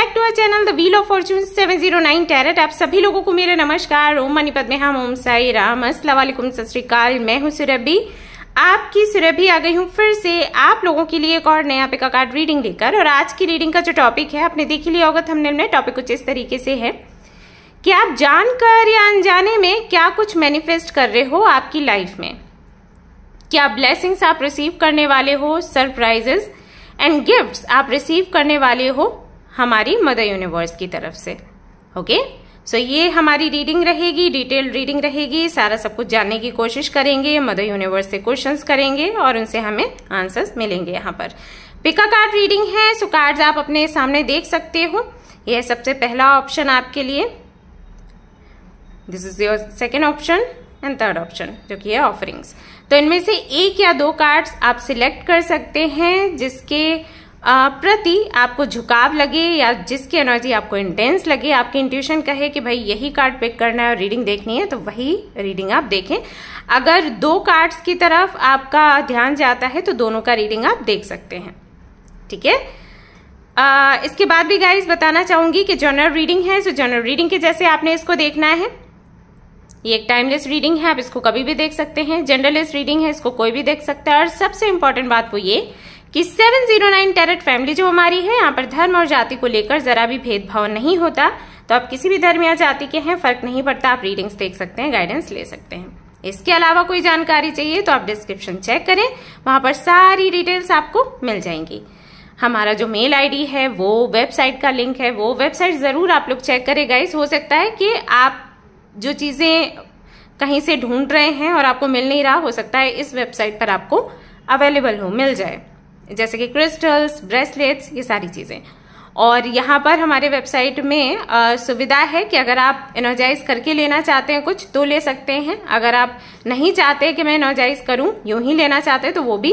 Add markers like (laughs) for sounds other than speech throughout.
Back to our channel the wheel of fortune 709 tarot आप सभी लोगों को मेरा नमस्कार ओम मनीपत में हम ओम साई राम असलम सतरीकाल मैं हूँ सुरभि आपकी सुरभि आ गई हूँ फिर से आप लोगों के लिए एक और नया पे का कार्ड रीडिंग लेकर और आज की रीडिंग का जो टॉपिक है आपने देख लिया होगा हमने नए टॉपिक कुछ इस तरीके से है कि आप जानकर या अनजाने में क्या कुछ मैनिफेस्ट कर रहे हो आपकी लाइफ में क्या ब्लेसिंग्स आप रिसीव करने वाले हो सरप्राइजेस एंड गिफ्ट्स आप रिसीव करने वाले हो हमारी मदर यूनिवर्स की तरफ से ओके सो so, ये हमारी रीडिंग रहेगी डिटेल रीडिंग रहेगी सारा सब कुछ जानने की कोशिश करेंगे मदर यूनिवर्स से क्वेश्चंस करेंगे और उनसे हमें आंसर्स मिलेंगे यहाँ पर पिका कार्ड रीडिंग है सो कार्ड्स आप अपने सामने देख सकते हो यह सबसे पहला ऑप्शन आपके लिए this is your second option and third option जो कि है ऑफरिंग्स तो इनमें से एक या दो कार्ड्स आप सिलेक्ट कर सकते हैं जिसके प्रति आपको झुकाव लगे या जिसकी एनर्जी आपको इंटेंस लगे आपके इंट्यूशन कहे कि भाई यही कार्ड पिक करना है और रीडिंग देखनी है तो वही रीडिंग आप देखें अगर दो कार्ड्स की तरफ आपका ध्यान जाता है तो दोनों का रीडिंग आप देख सकते हैं ठीक है इसके बाद भी गाइज बताना चाहूंगी कि जनरल रीडिंग है सो जनरल रीडिंग के जैसे आपने इसको देखना है ये एक टाइमलेस रीडिंग है आप इसको कभी भी देख सकते हैं जनरलेस रीडिंग है इसको कोई भी देख सकता है और सबसे इंपॉर्टेंट बात वो ये कि 709 टेरेट फैमिली जो हमारी है यहाँ पर धर्म और जाति को लेकर जरा भी भेदभाव नहीं होता तो आप किसी भी धर्म या जाति के हैं फर्क नहीं पड़ता आप रीडिंग्स देख सकते हैं गाइडेंस ले सकते हैं इसके अलावा कोई जानकारी चाहिए तो आप डिस्क्रिप्शन चेक करें वहां पर सारी डिटेल्स आपको मिल जाएंगी हमारा जो मेल आईडी है वो वेबसाइट का लिंक है वो वेबसाइट ज़रूर आप लोग चेक करें गाइस हो सकता है कि आप जो चीज़ें कहीं से ढूंढ रहे हैं और आपको मिल नहीं रहा हो सकता है इस वेबसाइट पर आपको अवेलेबल हो मिल जाए जैसे कि क्रिस्टल्स ब्रेसलेट्स ये सारी चीज़ें और यहाँ पर हमारे वेबसाइट में आ, सुविधा है कि अगर आप एनर्जाइज करके लेना चाहते हैं कुछ तो ले सकते हैं अगर आप नहीं चाहते कि मैं एनर्जाइज करूँ यूँ ही लेना चाहते हैं तो वो भी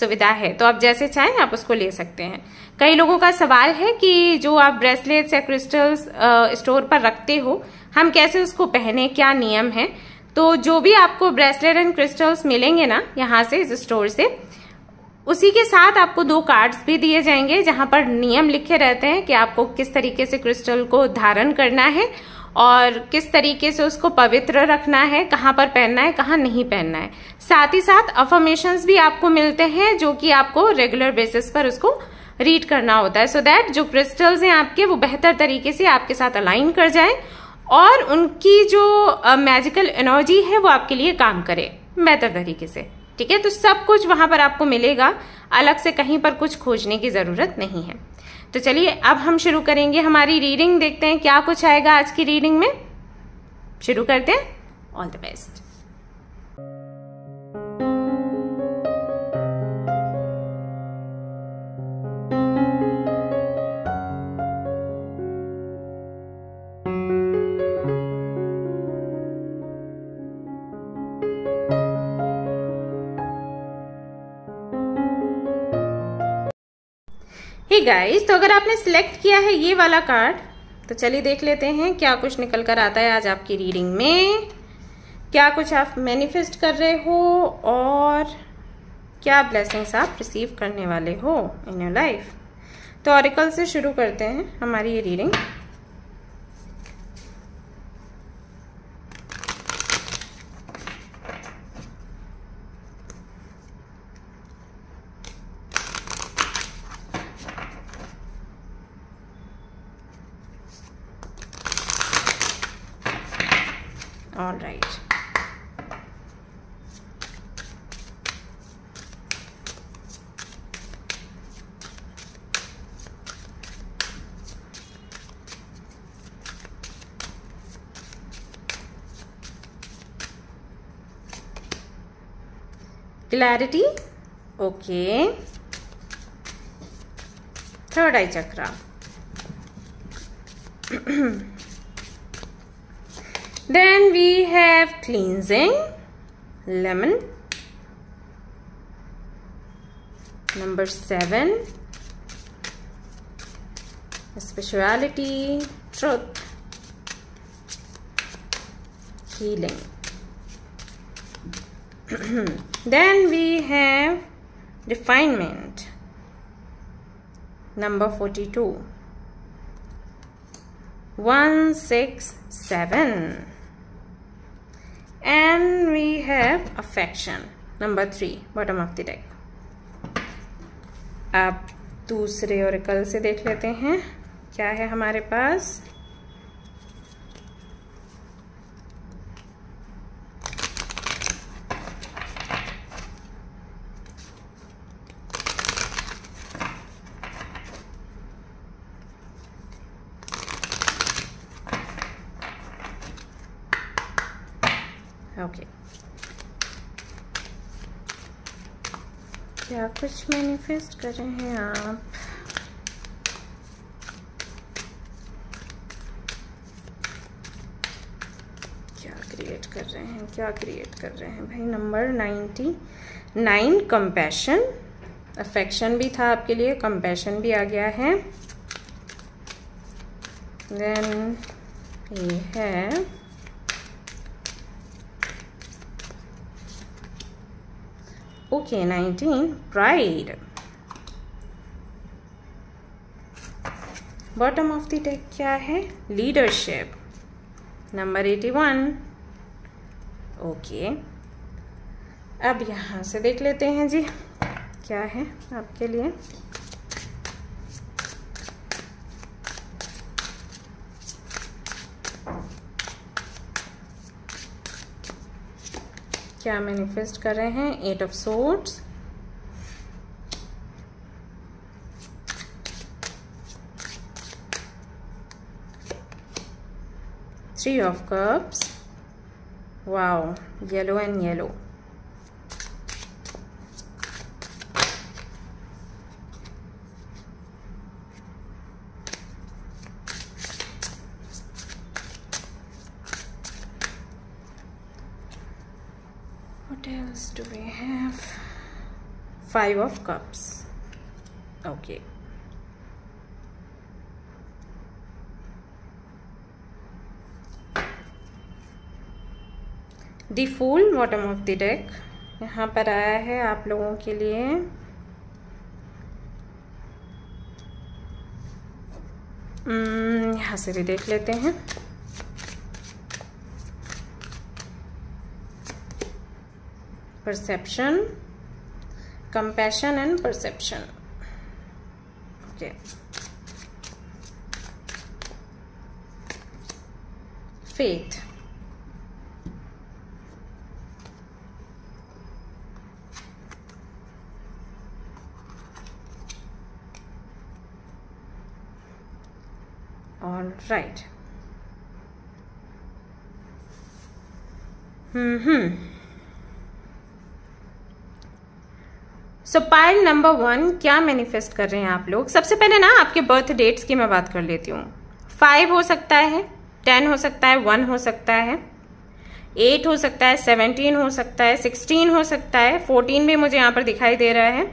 सुविधा है तो आप जैसे चाहें आप उसको ले सकते हैं कई लोगों का सवाल है कि जो आप ब्रेसलेट्स या क्रिस्टल्स स्टोर पर रखते हो हम कैसे उसको पहने क्या नियम है तो जो भी आपको ब्रेसलेट एंड क्रिस्टल्स मिलेंगे ना यहाँ से इस स्टोर से उसी के साथ आपको दो कार्ड्स भी दिए जाएंगे जहाँ पर नियम लिखे रहते हैं कि आपको किस तरीके से क्रिस्टल को धारण करना है और किस तरीके से उसको पवित्र रखना है कहाँ पर पहनना है कहाँ नहीं पहनना है साथ ही साथ अफर्मेशंस भी आपको मिलते हैं जो कि आपको रेगुलर बेसिस पर उसको रीड करना होता है सो so दैट जो क्रिस्टल्स हैं आपके वो बेहतर तरीके से आपके साथ अलाइन कर जाए और उनकी जो मैजिकल एनर्जी है वो आपके लिए काम करे बेहतर तरीके से ठीक है तो सब कुछ वहाँ पर आपको मिलेगा अलग से कहीं पर कुछ खोजने की ज़रूरत नहीं है तो चलिए अब हम शुरू करेंगे हमारी रीडिंग देखते हैं क्या कुछ आएगा आज की रीडिंग में शुरू करते हैं all the best hey hey guys तो अगर आपने सिलेक्ट किया है ये वाला कार्ड तो चलिए देख लेते हैं क्या कुछ निकल कर आता है आज आपकी रीडिंग में क्या कुछ आप मैनिफेस्ट कर रहे हो और क्या ब्लेसिंग्स आप रिसीव करने वाले हो इन योर लाइफ तो ऑरिकल से शुरू करते हैं हमारी ये reading clarity okay third eye chakra (clears throat) then we have cleansing lemon number 7 Speciality truth healing (clears throat) then we have refinement number 42 167 and we have affection number 3 bottom of the deck आप दूसरे Oracle से देख लेते हैं क्या है हमारे पास फेस्ट कर रहे हैं आप क्या क्रिएट कर रहे हैं क्या क्रिएट कर रहे हैं भाई number ninety nine compassion affection भी था आपके लिए कंपैशन भी आ गया है देन ये है okay nineteen pride bottom of the deck क्या है leadership number eighty one okay अब यहाँ से देख लेते हैं जी क्या है आपके लिए क्या मैनिफेस्ट कर रहे हैं eight of swords three of cups wow yellow and yellow what else do we have five of cups the fool bottom of the deck यहाँ पर आया है आप लोगों के लिए हम्म, यहाँ से भी देख लेते हैं perception compassion and perception okay faith all right mm-hmm so pile number one क्या मैनिफेस्ट कर रहे हैं आप लोग सबसे पहले ना आपके बर्थ डेट्स की मैं बात कर लेती हूँ फाइव हो सकता है टेन हो सकता है वन हो सकता है एट हो सकता है सेवनटीन हो सकता है सिक्सटीन हो सकता है फोर्टीन भी मुझे यहाँ पर दिखाई दे रहा है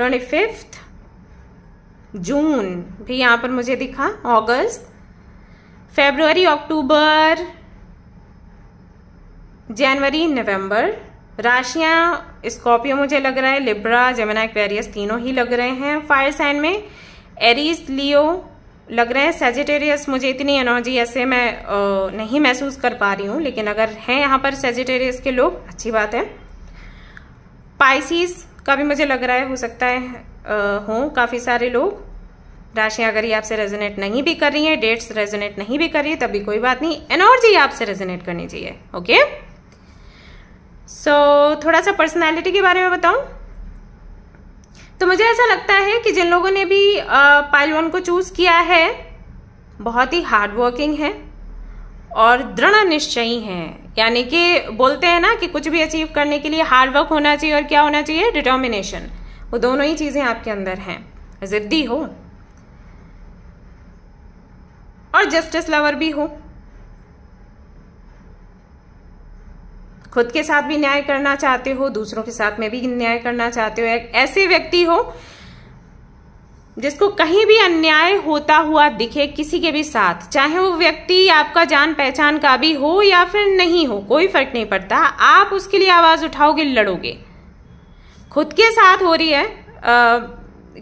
ट्वेंटी फिफ्थ जून भी यहाँ पर मुझे दिखा अगस्त फेब्रुवरी अक्टूबर जनवरी नवंबर राशियाँ स्कॉर्पियो मुझे लग रहा है लिब्रा जमुना एक्वेरियस तीनों ही लग रहे हैं फायर साइन में एरीज लियो लग रहे हैं सेजिटेरियस मुझे इतनी एनर्जी ऐसे मैं आ, नहीं महसूस कर पा रही हूँ लेकिन अगर हैं यहाँ पर सेजिटेरियस के लोग अच्छी बात है पाइसिस भी मुझे लग रहा है हो सकता है हों काफ़ी सारे लोग राशियाँ अगर ये आपसे रेजोनेट नहीं भी कर रही हैं डेट्स रेजोनेट नहीं भी कर रही है तब भी कोई बात नहीं एनर्जी आपसे रेजोनेट करनी चाहिए ओके सो so, थोड़ा सा पर्सनैलिटी के बारे में बताऊं तो मुझे ऐसा लगता है कि जिन लोगों ने भी पाइल वन को चूज़ किया है बहुत ही हार्ड वर्किंग है और दृढ़ निश्चयी हैं यानी कि बोलते हैं ना कि कुछ भी अचीव करने के लिए हार्ड वर्क होना चाहिए और क्या होना चाहिए डिटर्मिनेशन वो दोनों ही चीज़ें आपके अंदर हैं ज़िद्दी हो और जस्टिस लवर भी हो खुद के साथ भी न्याय करना चाहते हो दूसरों के साथ में भी न्याय करना चाहते हो एक ऐसे व्यक्ति हो जिसको कहीं भी अन्याय होता हुआ दिखे किसी के भी साथ चाहे वो व्यक्ति आपका जान पहचान का भी हो या फिर नहीं हो कोई फर्क नहीं पड़ता आप उसके लिए आवाज़ उठाओगे लड़ोगे खुद के साथ हो रही है आ,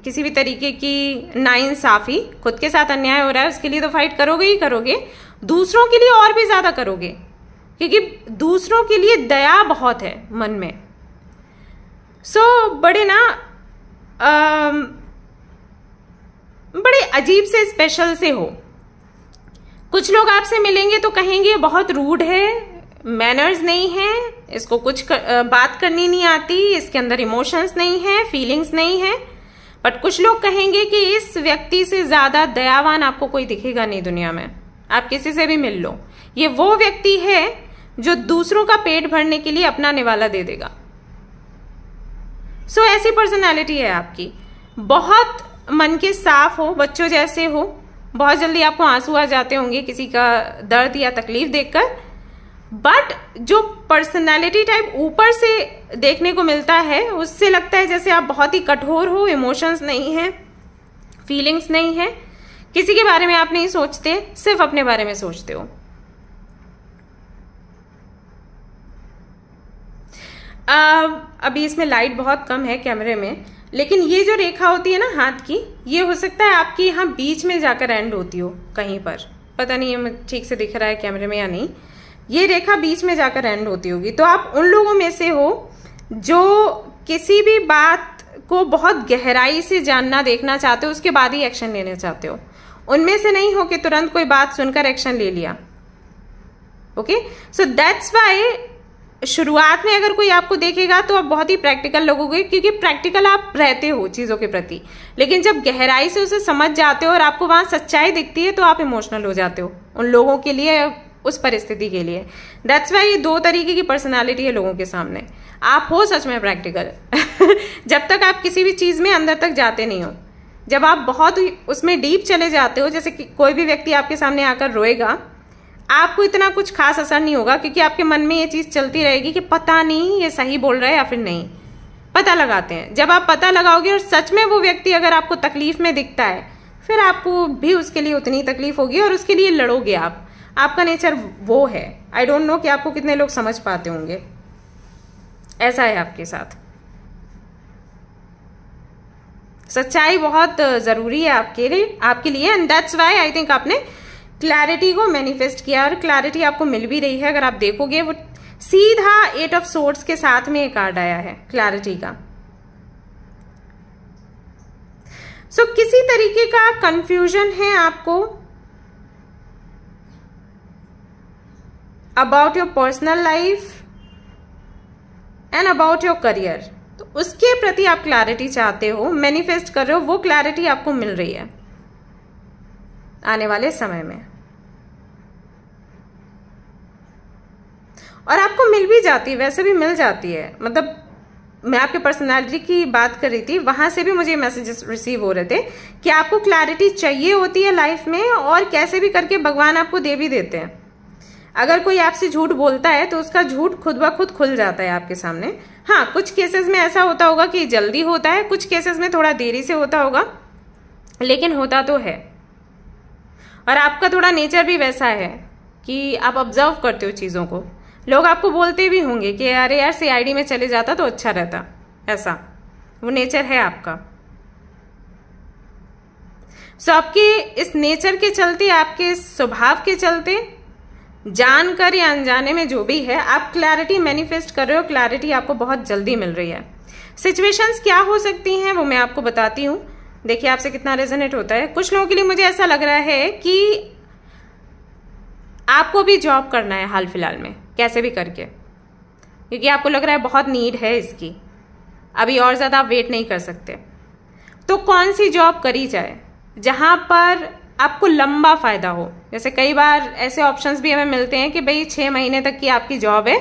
किसी भी तरीके की नाइंसाफ़ी खुद के साथ अन्याय हो रहा है उसके लिए तो फाइट करोगे ही करोगे दूसरों के लिए और भी ज़्यादा करोगे क्योंकि दूसरों के लिए दया बहुत है मन में सो so, बड़े ना आ, बड़े अजीब से स्पेशल से हो कुछ लोग आपसे मिलेंगे तो कहेंगे बहुत रूड है मैनर्स नहीं है इसको कुछ कर, बात करनी नहीं आती इसके अंदर इमोशंस नहीं है फीलिंग्स नहीं है बट कुछ लोग कहेंगे कि इस व्यक्ति से ज़्यादा दयावान आपको कोई दिखेगा नहीं दुनिया में आप किसी से भी मिल लो ये वो व्यक्ति है जो दूसरों का पेट भरने के लिए अपना निवाला दे देगा सो so, ऐसी पर्सनैलिटी है आपकी बहुत मन के साफ हो बच्चों जैसे हो बहुत जल्दी आपको आंसू आ जाते होंगे किसी का दर्द या तकलीफ देखकर बट जो पर्सनालिटी टाइप ऊपर से देखने को मिलता है उससे लगता है जैसे आप बहुत ही कठोर हो इमोशंस नहीं हैं फीलिंग्स नहीं हैं किसी के बारे में आप नहीं सोचते सिर्फ अपने बारे में सोचते हो अभी इसमें लाइट बहुत कम है कैमरे में लेकिन ये जो रेखा होती है ना हाथ की ये हो सकता है आपकी यहाँ बीच में जाकर एंड होती हो कहीं पर पता नहीं ये ठीक से दिख रहा है कैमरे में या नहीं ये रेखा बीच में जाकर एंड होती होगी तो आप उन लोगों में से हो जो किसी भी बात को बहुत गहराई से जानना देखना चाहते हो उसके बाद ही एक्शन लेना चाहते हो उनमें से नहीं हो कि तुरंत कोई बात सुनकर एक्शन ले लिया ओके सो दैट्स वाई शुरुआत में अगर कोई आपको देखेगा तो आप बहुत ही प्रैक्टिकल लोगोगे क्योंकि प्रैक्टिकल आप रहते हो चीज़ों के प्रति लेकिन जब गहराई से उसे समझ जाते हो और आपको वहाँ सच्चाई दिखती है तो आप इमोशनल हो जाते हो उन लोगों के लिए उस परिस्थिति के लिए दैट्स वाई ये दो तरीके की पर्सनैलिटी है लोगों के सामने आप हो सच में प्रैक्टिकल (laughs) जब तक आप किसी भी चीज़ में अंदर तक जाते नहीं हो जब आप बहुत उसमें डीप चले जाते हो जैसे कि कोई भी व्यक्ति आपके सामने आकर रोएगा आपको इतना कुछ खास असर नहीं होगा क्योंकि आपके मन में ये चीज़ चलती रहेगी कि पता नहीं ये सही बोल रहा है या फिर नहीं पता लगाते हैं जब आप पता लगाओगे और सच में वो व्यक्ति अगर आपको तकलीफ में दिखता है फिर आपको भी उसके लिए उतनी तकलीफ होगी और उसके लिए लड़ोगे आप आपका नेचर वो है आई डोंट नो कि आपको कितने लोग समझ पाते होंगे ऐसा है आपके साथ सच्चाई बहुत ज़रूरी है आपके लिए आपके लिए and that's why I think आपने क्लैरिटी को मैनिफेस्ट किया और क्लैरिटी आपको मिल भी रही है अगर आप देखोगे वो सीधा एट ऑफ सोर्ट्स के साथ में एक कार्ड आया है क्लैरिटी का सो so, किसी तरीके का कंफ्यूजन है आपको about your personal life and about your career तो उसके प्रति आप क्लैरिटी चाहते हो मैनिफेस्ट कर रहे हो वो क्लैरिटी आपको मिल रही है आने वाले समय में और आपको मिल भी जाती है वैसे भी मिल जाती है मतलब मैं आपके पर्सनालिटी की बात कर रही थी वहाँ से भी मुझे मैसेजेस रिसीव हो रहे थे कि आपको क्लैरिटी चाहिए होती है लाइफ में और कैसे भी करके भगवान आपको दे भी देते हैं अगर कोई आपसे झूठ बोलता है तो उसका झूठ खुद ब खुद खुल जाता है आपके सामने हाँ कुछ केसेस में ऐसा होता होगा कि जल्दी होता है कुछ केसेस में थोड़ा देरी से होता होगा लेकिन होता तो है और आपका थोड़ा नेचर भी वैसा है कि आप ऑब्जर्व करते हो चीज़ों को लोग आपको बोलते भी होंगे कि अरे यार सीआईडी में चले जाता तो अच्छा रहता ऐसा वो नेचर है आपका सो so, आपके इस नेचर के चलते आपके स्वभाव के चलते जानकर या अनजाने में जो भी है आप क्लैरिटी मैनिफेस्ट कर रहे हो क्लैरिटी आपको बहुत जल्दी मिल रही है सिचुएशंस क्या हो सकती हैं वो मैं आपको बताती हूँ देखिए आपसे कितना रेजोनेट होता है कुछ लोगों के लिए मुझे ऐसा लग रहा है कि आपको भी जॉब करना है हाल फिलहाल में कैसे भी करके क्योंकि आपको लग रहा है बहुत नीड है इसकी अभी और ज़्यादा आप वेट नहीं कर सकते तो कौन सी जॉब करी जाए जहाँ पर आपको लंबा फ़ायदा हो जैसे कई बार ऐसे ऑप्शंस भी हमें मिलते हैं कि भाई छः महीने तक की आपकी जॉब है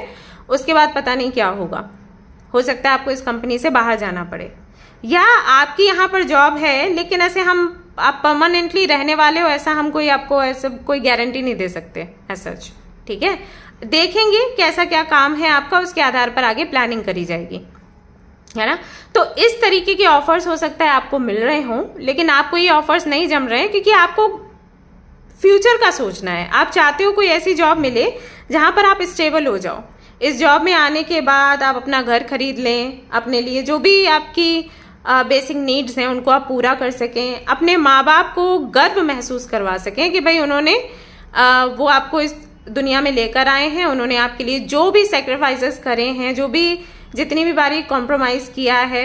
उसके बाद पता नहीं क्या होगा हो सकता है आपको इस कंपनी से बाहर जाना पड़े या आपकी यहाँ पर जॉब है लेकिन ऐसे हम आप परमानेंटली रहने वाले हो ऐसा हम कोई आपको ऐसे कोई गारंटी नहीं दे सकते एज सच ठीक है देखेंगे कैसा क्या काम है आपका उसके आधार पर आगे प्लानिंग करी जाएगी है ना तो इस तरीके के ऑफर्स हो सकता है आपको मिल रहे हों लेकिन आपको ये ऑफर्स नहीं जम रहे हैं क्योंकि आपको फ्यूचर का सोचना है आप चाहते हो कोई ऐसी जॉब मिले जहां पर आप स्टेबल हो जाओ इस जॉब में आने के बाद आप अपना घर खरीद लें अपने लिए जो भी आपकी बेसिक नीड्स हैं उनको आप पूरा कर सकें अपने माँ बाप को गर्व महसूस करवा सकें कि भाई उन्होंने आ, वो आपको इस दुनिया में लेकर आए हैं उन्होंने आपके लिए जो भी सेक्रीफाइसेस करे हैं जो भी जितनी भी बारी कॉम्प्रोमाइज़ किया है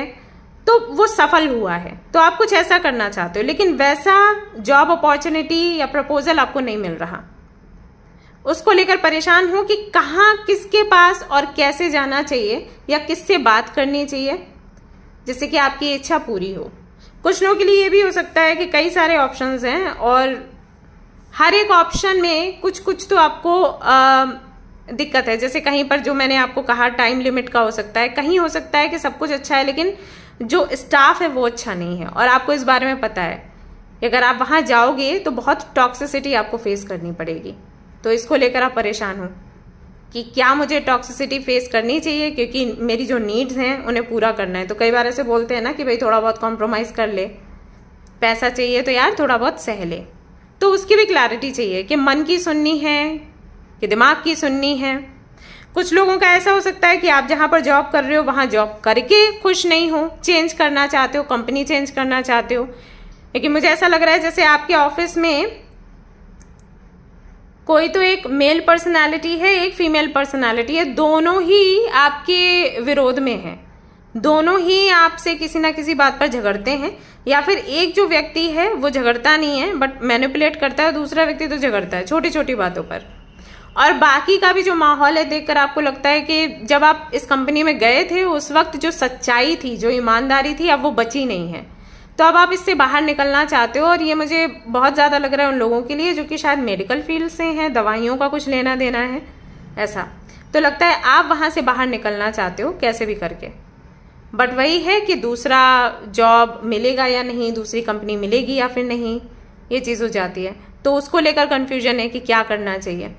तो वो सफल हुआ है तो आप कुछ ऐसा करना चाहते हो लेकिन वैसा जॉब अपॉर्चुनिटी या प्रपोजल आपको नहीं मिल रहा उसको लेकर परेशान हो कि कहाँ किसके पास और कैसे जाना चाहिए या किससे बात करनी चाहिए जिससे कि आपकी इच्छा पूरी हो कुछ लोगों के लिए ये भी हो सकता है कि कई सारे ऑप्शंस हैं और हर एक ऑप्शन में कुछ कुछ तो आपको आ, दिक्कत है जैसे कहीं पर जो मैंने आपको कहा टाइम लिमिट का हो सकता है कहीं हो सकता है कि सब कुछ अच्छा है लेकिन जो स्टाफ है वो अच्छा नहीं है और आपको इस बारे में पता है कि अगर आप वहाँ जाओगे तो बहुत टॉक्सिसिटी आपको फेस करनी पड़ेगी तो इसको लेकर आप परेशान हो कि क्या मुझे टॉक्सिसिटी फेस करनी चाहिए क्योंकि मेरी जो नीड्स हैं उन्हें पूरा करना है तो कई बार ऐसे बोलते हैं ना कि भाई थोड़ा बहुत कॉम्प्रोमाइज़ कर ले पैसा चाहिए तो यार थोड़ा बहुत सह ले तो उसकी भी क्लैरिटी चाहिए कि मन की सुननी है कि दिमाग की सुननी है कुछ लोगों का ऐसा हो सकता है कि आप जहाँ पर जॉब कर रहे हो वहाँ जॉब करके खुश नहीं हो चेंज करना चाहते हो कंपनी चेंज करना चाहते हो लेकिन मुझे ऐसा लग रहा है जैसे आपके ऑफिस में कोई तो एक मेल पर्सनालिटी है एक फीमेल पर्सनालिटी है दोनों ही आपके विरोध में हैं दोनों ही आपसे किसी ना किसी बात पर झगड़ते हैं या फिर एक जो व्यक्ति है वो झगड़ता नहीं है बट मैनिपुलेट करता है दूसरा व्यक्ति तो झगड़ता है छोटी छोटी बातों पर और बाकी का भी जो माहौल है देखकर आपको लगता है कि जब आप इस कंपनी में गए थे उस वक्त जो सच्चाई थी जो ईमानदारी थी अब वो बची नहीं है तो अब आप इससे बाहर निकलना चाहते हो और ये मुझे बहुत ज़्यादा लग रहा है उन लोगों के लिए जो कि शायद मेडिकल फील्ड से हैं दवाइयों का कुछ लेना देना है ऐसा तो लगता है आप वहाँ से बाहर निकलना चाहते हो कैसे भी करके बट वही है कि दूसरा जॉब मिलेगा या नहीं दूसरी कंपनी मिलेगी या फिर नहीं ये चीज़ हो जाती है तो उसको लेकर कन्फ्यूजन है कि क्या करना चाहिए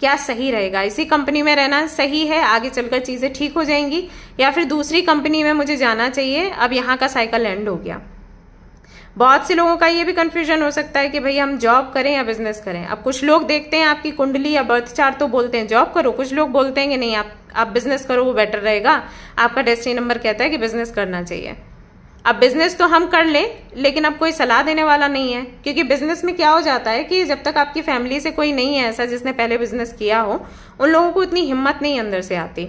क्या सही रहेगा इसी कंपनी में रहना सही है आगे चलकर चीज़ें ठीक हो जाएंगी या फिर दूसरी कंपनी में मुझे जाना चाहिए अब यहाँ का साइकिल एंड हो गया बहुत से लोगों का ये भी कन्फ्यूजन हो सकता है कि भाई हम जॉब करें या बिजनेस करें अब कुछ लोग देखते हैं आपकी कुंडली या बर्थ चार्ट तो बोलते हैं जॉब करो कुछ लोग बोलते हैं कि नहीं आप आप बिजनेस करो वो बेटर रहेगा आपका डेस्टिनी नंबर कहता है कि बिजनेस करना चाहिए अब बिजनेस तो हम कर लें लेकिन अब कोई सलाह देने वाला नहीं है क्योंकि बिजनेस में क्या हो जाता है कि जब तक आपकी फैमिली से कोई नहीं है ऐसा जिसने पहले बिजनेस किया हो उन लोगों को इतनी हिम्मत नहीं अंदर से आती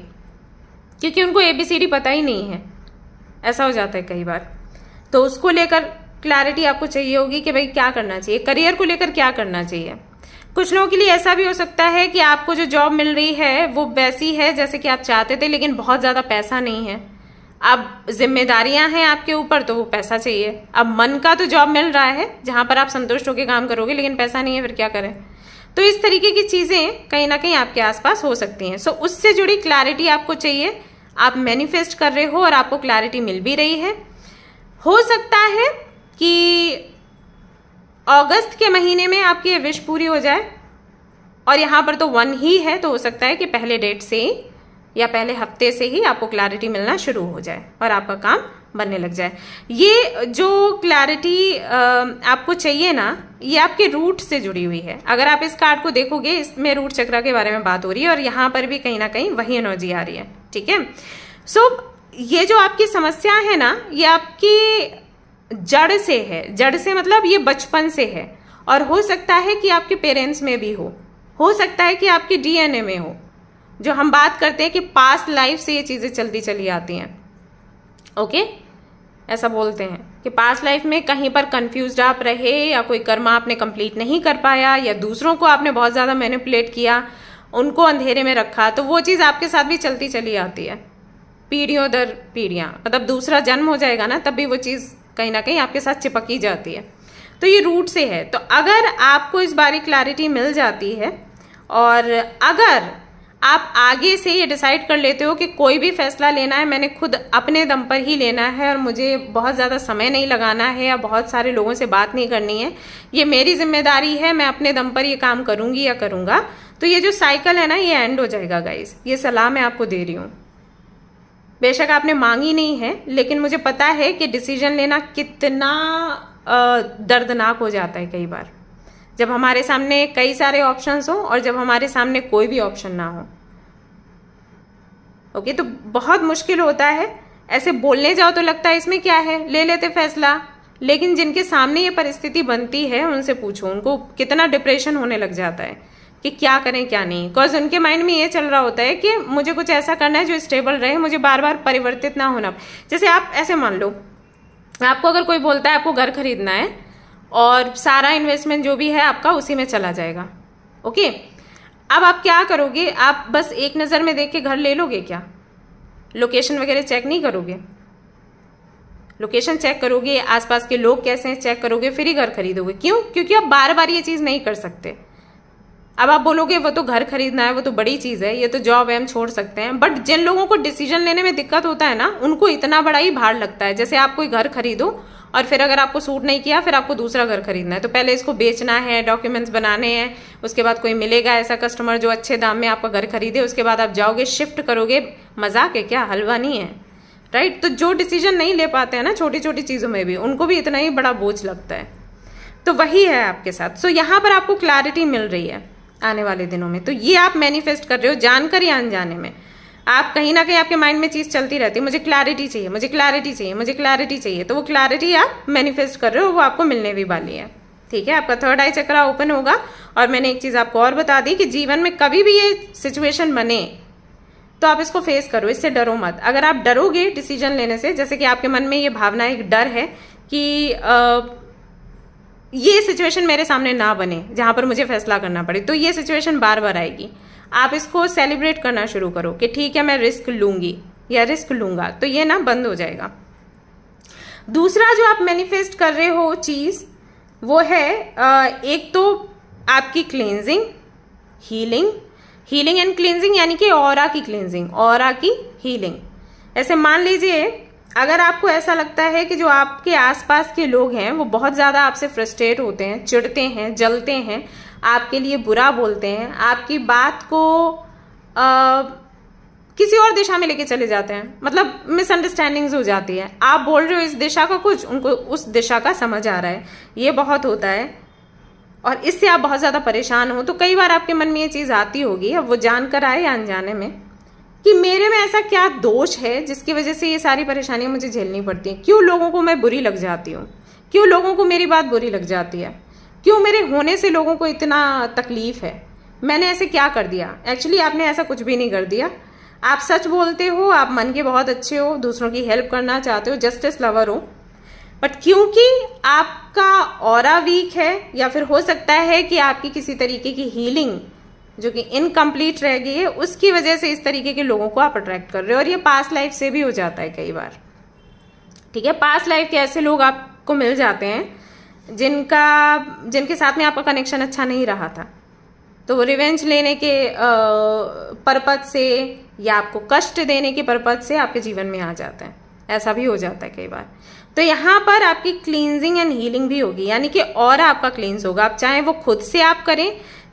क्योंकि उनको एबीसीडी पता ही नहीं है ऐसा हो जाता है कई बार तो उसको लेकर क्लैरिटी आपको चाहिए होगी कि भाई क्या करना चाहिए करियर को लेकर क्या करना चाहिए कुछ लोगों के लिए ऐसा भी हो सकता है कि आपको जो जॉब मिल रही है वो वैसी है जैसे कि आप चाहते थे लेकिन बहुत ज़्यादा पैसा नहीं है अब जिम्मेदारियां हैं आपके ऊपर तो वो पैसा चाहिए अब मन का तो जॉब मिल रहा है जहां पर आप संतुष्ट होकर काम करोगे लेकिन पैसा नहीं है फिर क्या करें तो इस तरीके की चीज़ें कहीं ना कहीं आपके आसपास हो सकती हैं सो so, उससे जुड़ी क्लैरिटी आपको चाहिए आप मैनिफेस्ट कर रहे हो और आपको क्लैरिटी मिल भी रही है हो सकता है कि अगस्त के महीने में आपकी ये विश पूरी हो जाए और यहाँ पर तो वन ही है तो हो सकता है कि पहले डेट से ही या पहले हफ्ते से ही आपको क्लैरिटी मिलना शुरू हो जाए और आपका काम बनने लग जाए ये जो क्लैरिटी आपको चाहिए ना ये आपके रूट से जुड़ी हुई है अगर आप इस कार्ड को देखोगे इसमें रूट चक्रा के बारे में बात हो रही है और यहाँ पर भी कहीं ना कहीं वही एनर्जी आ रही है ठीक है सो ये जो आपकी समस्या है ना ये आपकी जड़ से है जड़ से मतलब ये बचपन से है और हो सकता है कि आपके पेरेंट्स में भी हो हो सकता है कि आपके डीएनए में हो जो हम बात करते हैं कि पास्ट लाइफ से ये चीज़ें चलती चली आती हैं ओके ऐसा बोलते हैं कि पास्ट लाइफ में कहीं पर कंफ्यूज आप रहे या कोई कर्म आपने कंप्लीट नहीं कर पाया या दूसरों को आपने बहुत ज़्यादा मैनिपुलेट किया उनको अंधेरे में रखा तो वो चीज़ आपके साथ भी चलती चली आती है पीढ़ियों दर पीढ़ियाँ मतलब दूसरा जन्म हो जाएगा ना तब भी वो चीज़ कहीं ना कहीं आपके साथ चिपक ही जाती है तो ये रूट से है तो अगर आपको इस बारे क्लैरिटी मिल जाती है और अगर आप आगे से ये डिसाइड कर लेते हो कि कोई भी फैसला लेना है मैंने खुद अपने दम पर ही लेना है और मुझे बहुत ज़्यादा समय नहीं लगाना है या बहुत सारे लोगों से बात नहीं करनी है ये मेरी जिम्मेदारी है मैं अपने दम पर ये काम करूँगी या करूँगा तो ये जो साइकिल है ना ये एंड हो जाएगा गाइज ये सलाह मैं आपको दे रही हूँ बेशक आपने मांगी नहीं है लेकिन मुझे पता है कि डिसीजन लेना कितना दर्दनाक हो जाता है कई बार जब हमारे सामने कई सारे ऑप्शंस हो और जब हमारे सामने कोई भी ऑप्शन ना हो ओके तो बहुत मुश्किल होता है ऐसे बोलने जाओ तो लगता है इसमें क्या है ले लेते फैसला लेकिन जिनके सामने ये परिस्थिति बनती है उनसे पूछो उनको कितना डिप्रेशन होने लग जाता है कि क्या करें क्या नहीं बिकॉज उनके माइंड में ये चल रहा होता है कि मुझे कुछ ऐसा करना है जो स्टेबल रहे मुझे बार बार परिवर्तित ना होना जैसे आप ऐसे मान लो आपको अगर कोई बोलता है आपको घर खरीदना है और सारा इन्वेस्टमेंट जो भी है आपका उसी में चला जाएगा ओके अब आप क्या करोगे आप बस एक नज़र में देख के घर ले लोगे क्या लोकेशन वगैरह चेक नहीं करोगे लोकेशन चेक करोगे आसपास के लोग कैसे हैं चेक करोगे फिर ही घर खरीदोगे क्यों क्योंकि आप बार बार ये चीज़ नहीं कर सकते अब आप बोलोगे वो तो घर खरीदना है वो तो बड़ी चीज़ है ये तो जॉब है हम छोड़ सकते हैं बट जिन लोगों को डिसीजन लेने में दिक्कत होता है ना उनको इतना बड़ा ही भार लगता है जैसे आप कोई घर खरीदो और फिर अगर आपको सूट नहीं किया फिर आपको दूसरा घर खरीदना है तो पहले इसको बेचना है डॉक्यूमेंट्स बनाने हैं उसके बाद कोई मिलेगा ऐसा कस्टमर जो अच्छे दाम में आपका घर खरीदे उसके बाद आप जाओगे शिफ्ट करोगे मजाक है क्या हलवा नहीं है राइट तो जो डिसीजन नहीं ले पाते हैं ना छोटी छोटी चीज़ों में भी उनको भी इतना ही बड़ा बोझ लगता है तो वही है आपके साथ सो यहाँ पर आपको क्लैरिटी मिल रही है आने वाले दिनों में तो ये आप मैनिफेस्ट कर रहे हो जानकर या अनजाने में आप कहीं ना कहीं आपके माइंड में चीज़ चलती रहती है मुझे क्लैरिटी चाहिए मुझे क्लैरिटी चाहिए मुझे क्लैरिटी चाहिए तो वो क्लैरिटी आप मैनिफेस्ट कर रहे हो वो आपको मिलने भी वाली है ठीक है आपका थर्ड आई चक्रा ओपन होगा और मैंने एक चीज़ आपको और बता दी कि जीवन में कभी भी ये सिचुएशन बने तो आप इसको फेस करो इससे डरो मत अगर आप डरोगे डिसीजन लेने से जैसे कि आपके मन में ये भावना एक डर है कि आ, ये सिचुएशन मेरे सामने ना बने जहाँ पर मुझे फैसला करना पड़े तो ये सिचुएशन बार बार आएगी आप इसको सेलिब्रेट करना शुरू करो कि ठीक है मैं रिस्क लूंगी या रिस्क लूंगा तो ये ना बंद हो जाएगा दूसरा जो आप मैनिफेस्ट कर रहे हो चीज़ वो है एक तो आपकी cleansing healing healing and cleansing यानी कि और की क्लेंजिंग और की हीलिंग ऐसे मान लीजिए अगर आपको ऐसा लगता है कि जो आपके आसपास के लोग हैं वो बहुत ज़्यादा आपसे फ्रस्ट्रेट होते हैं चिढ़ते हैं जलते हैं आपके लिए बुरा बोलते हैं आपकी बात को आ, किसी और दिशा में लेके चले जाते हैं मतलब मिसअंडरस्टैंडिंग्स हो जाती है आप बोल रहे हो इस दिशा का कुछ उनको उस दिशा का समझ आ रहा है ये बहुत होता है और इससे आप बहुत ज़्यादा परेशान हो तो कई बार आपके मन में ये चीज़ आती होगी अब वो जानकर आए या अनजाने में कि मेरे में ऐसा क्या दोष है जिसकी वजह से ये सारी परेशानियां मुझे झेलनी पड़ती हैं क्यों लोगों को मैं बुरी लग जाती हूँ क्यों लोगों को मेरी बात बुरी लग जाती है क्यों मेरे होने से लोगों को इतना तकलीफ है मैंने ऐसे क्या कर दिया एक्चुअली आपने ऐसा कुछ भी नहीं कर दिया आप सच बोलते हो आप मन के बहुत अच्छे हो दूसरों की हेल्प करना चाहते हो जस्टिस लवर हो बट क्योंकि आपका और वीक है या फिर हो सकता है कि आपकी किसी तरीके की हीलिंग जो कि इनकम्प्लीट रह गई है उसकी वजह से इस तरीके के लोगों को आप अट्रैक्ट कर रहे हो और ये पास लाइफ से भी हो जाता है कई बार ठीक है पास लाइफ के ऐसे लोग आपको मिल जाते हैं जिनका जिनके साथ में आपका कनेक्शन अच्छा नहीं रहा था तो वो रिवेंज लेने के पर्पज से या आपको कष्ट देने के पर्पज से आपके जीवन में आ जाते हैं ऐसा भी हो जाता है कई बार तो यहाँ पर आपकी क्लींजिंग एंड हीलिंग भी होगी यानी कि और आपका क्लींस होगा आप चाहे वो खुद से आप करें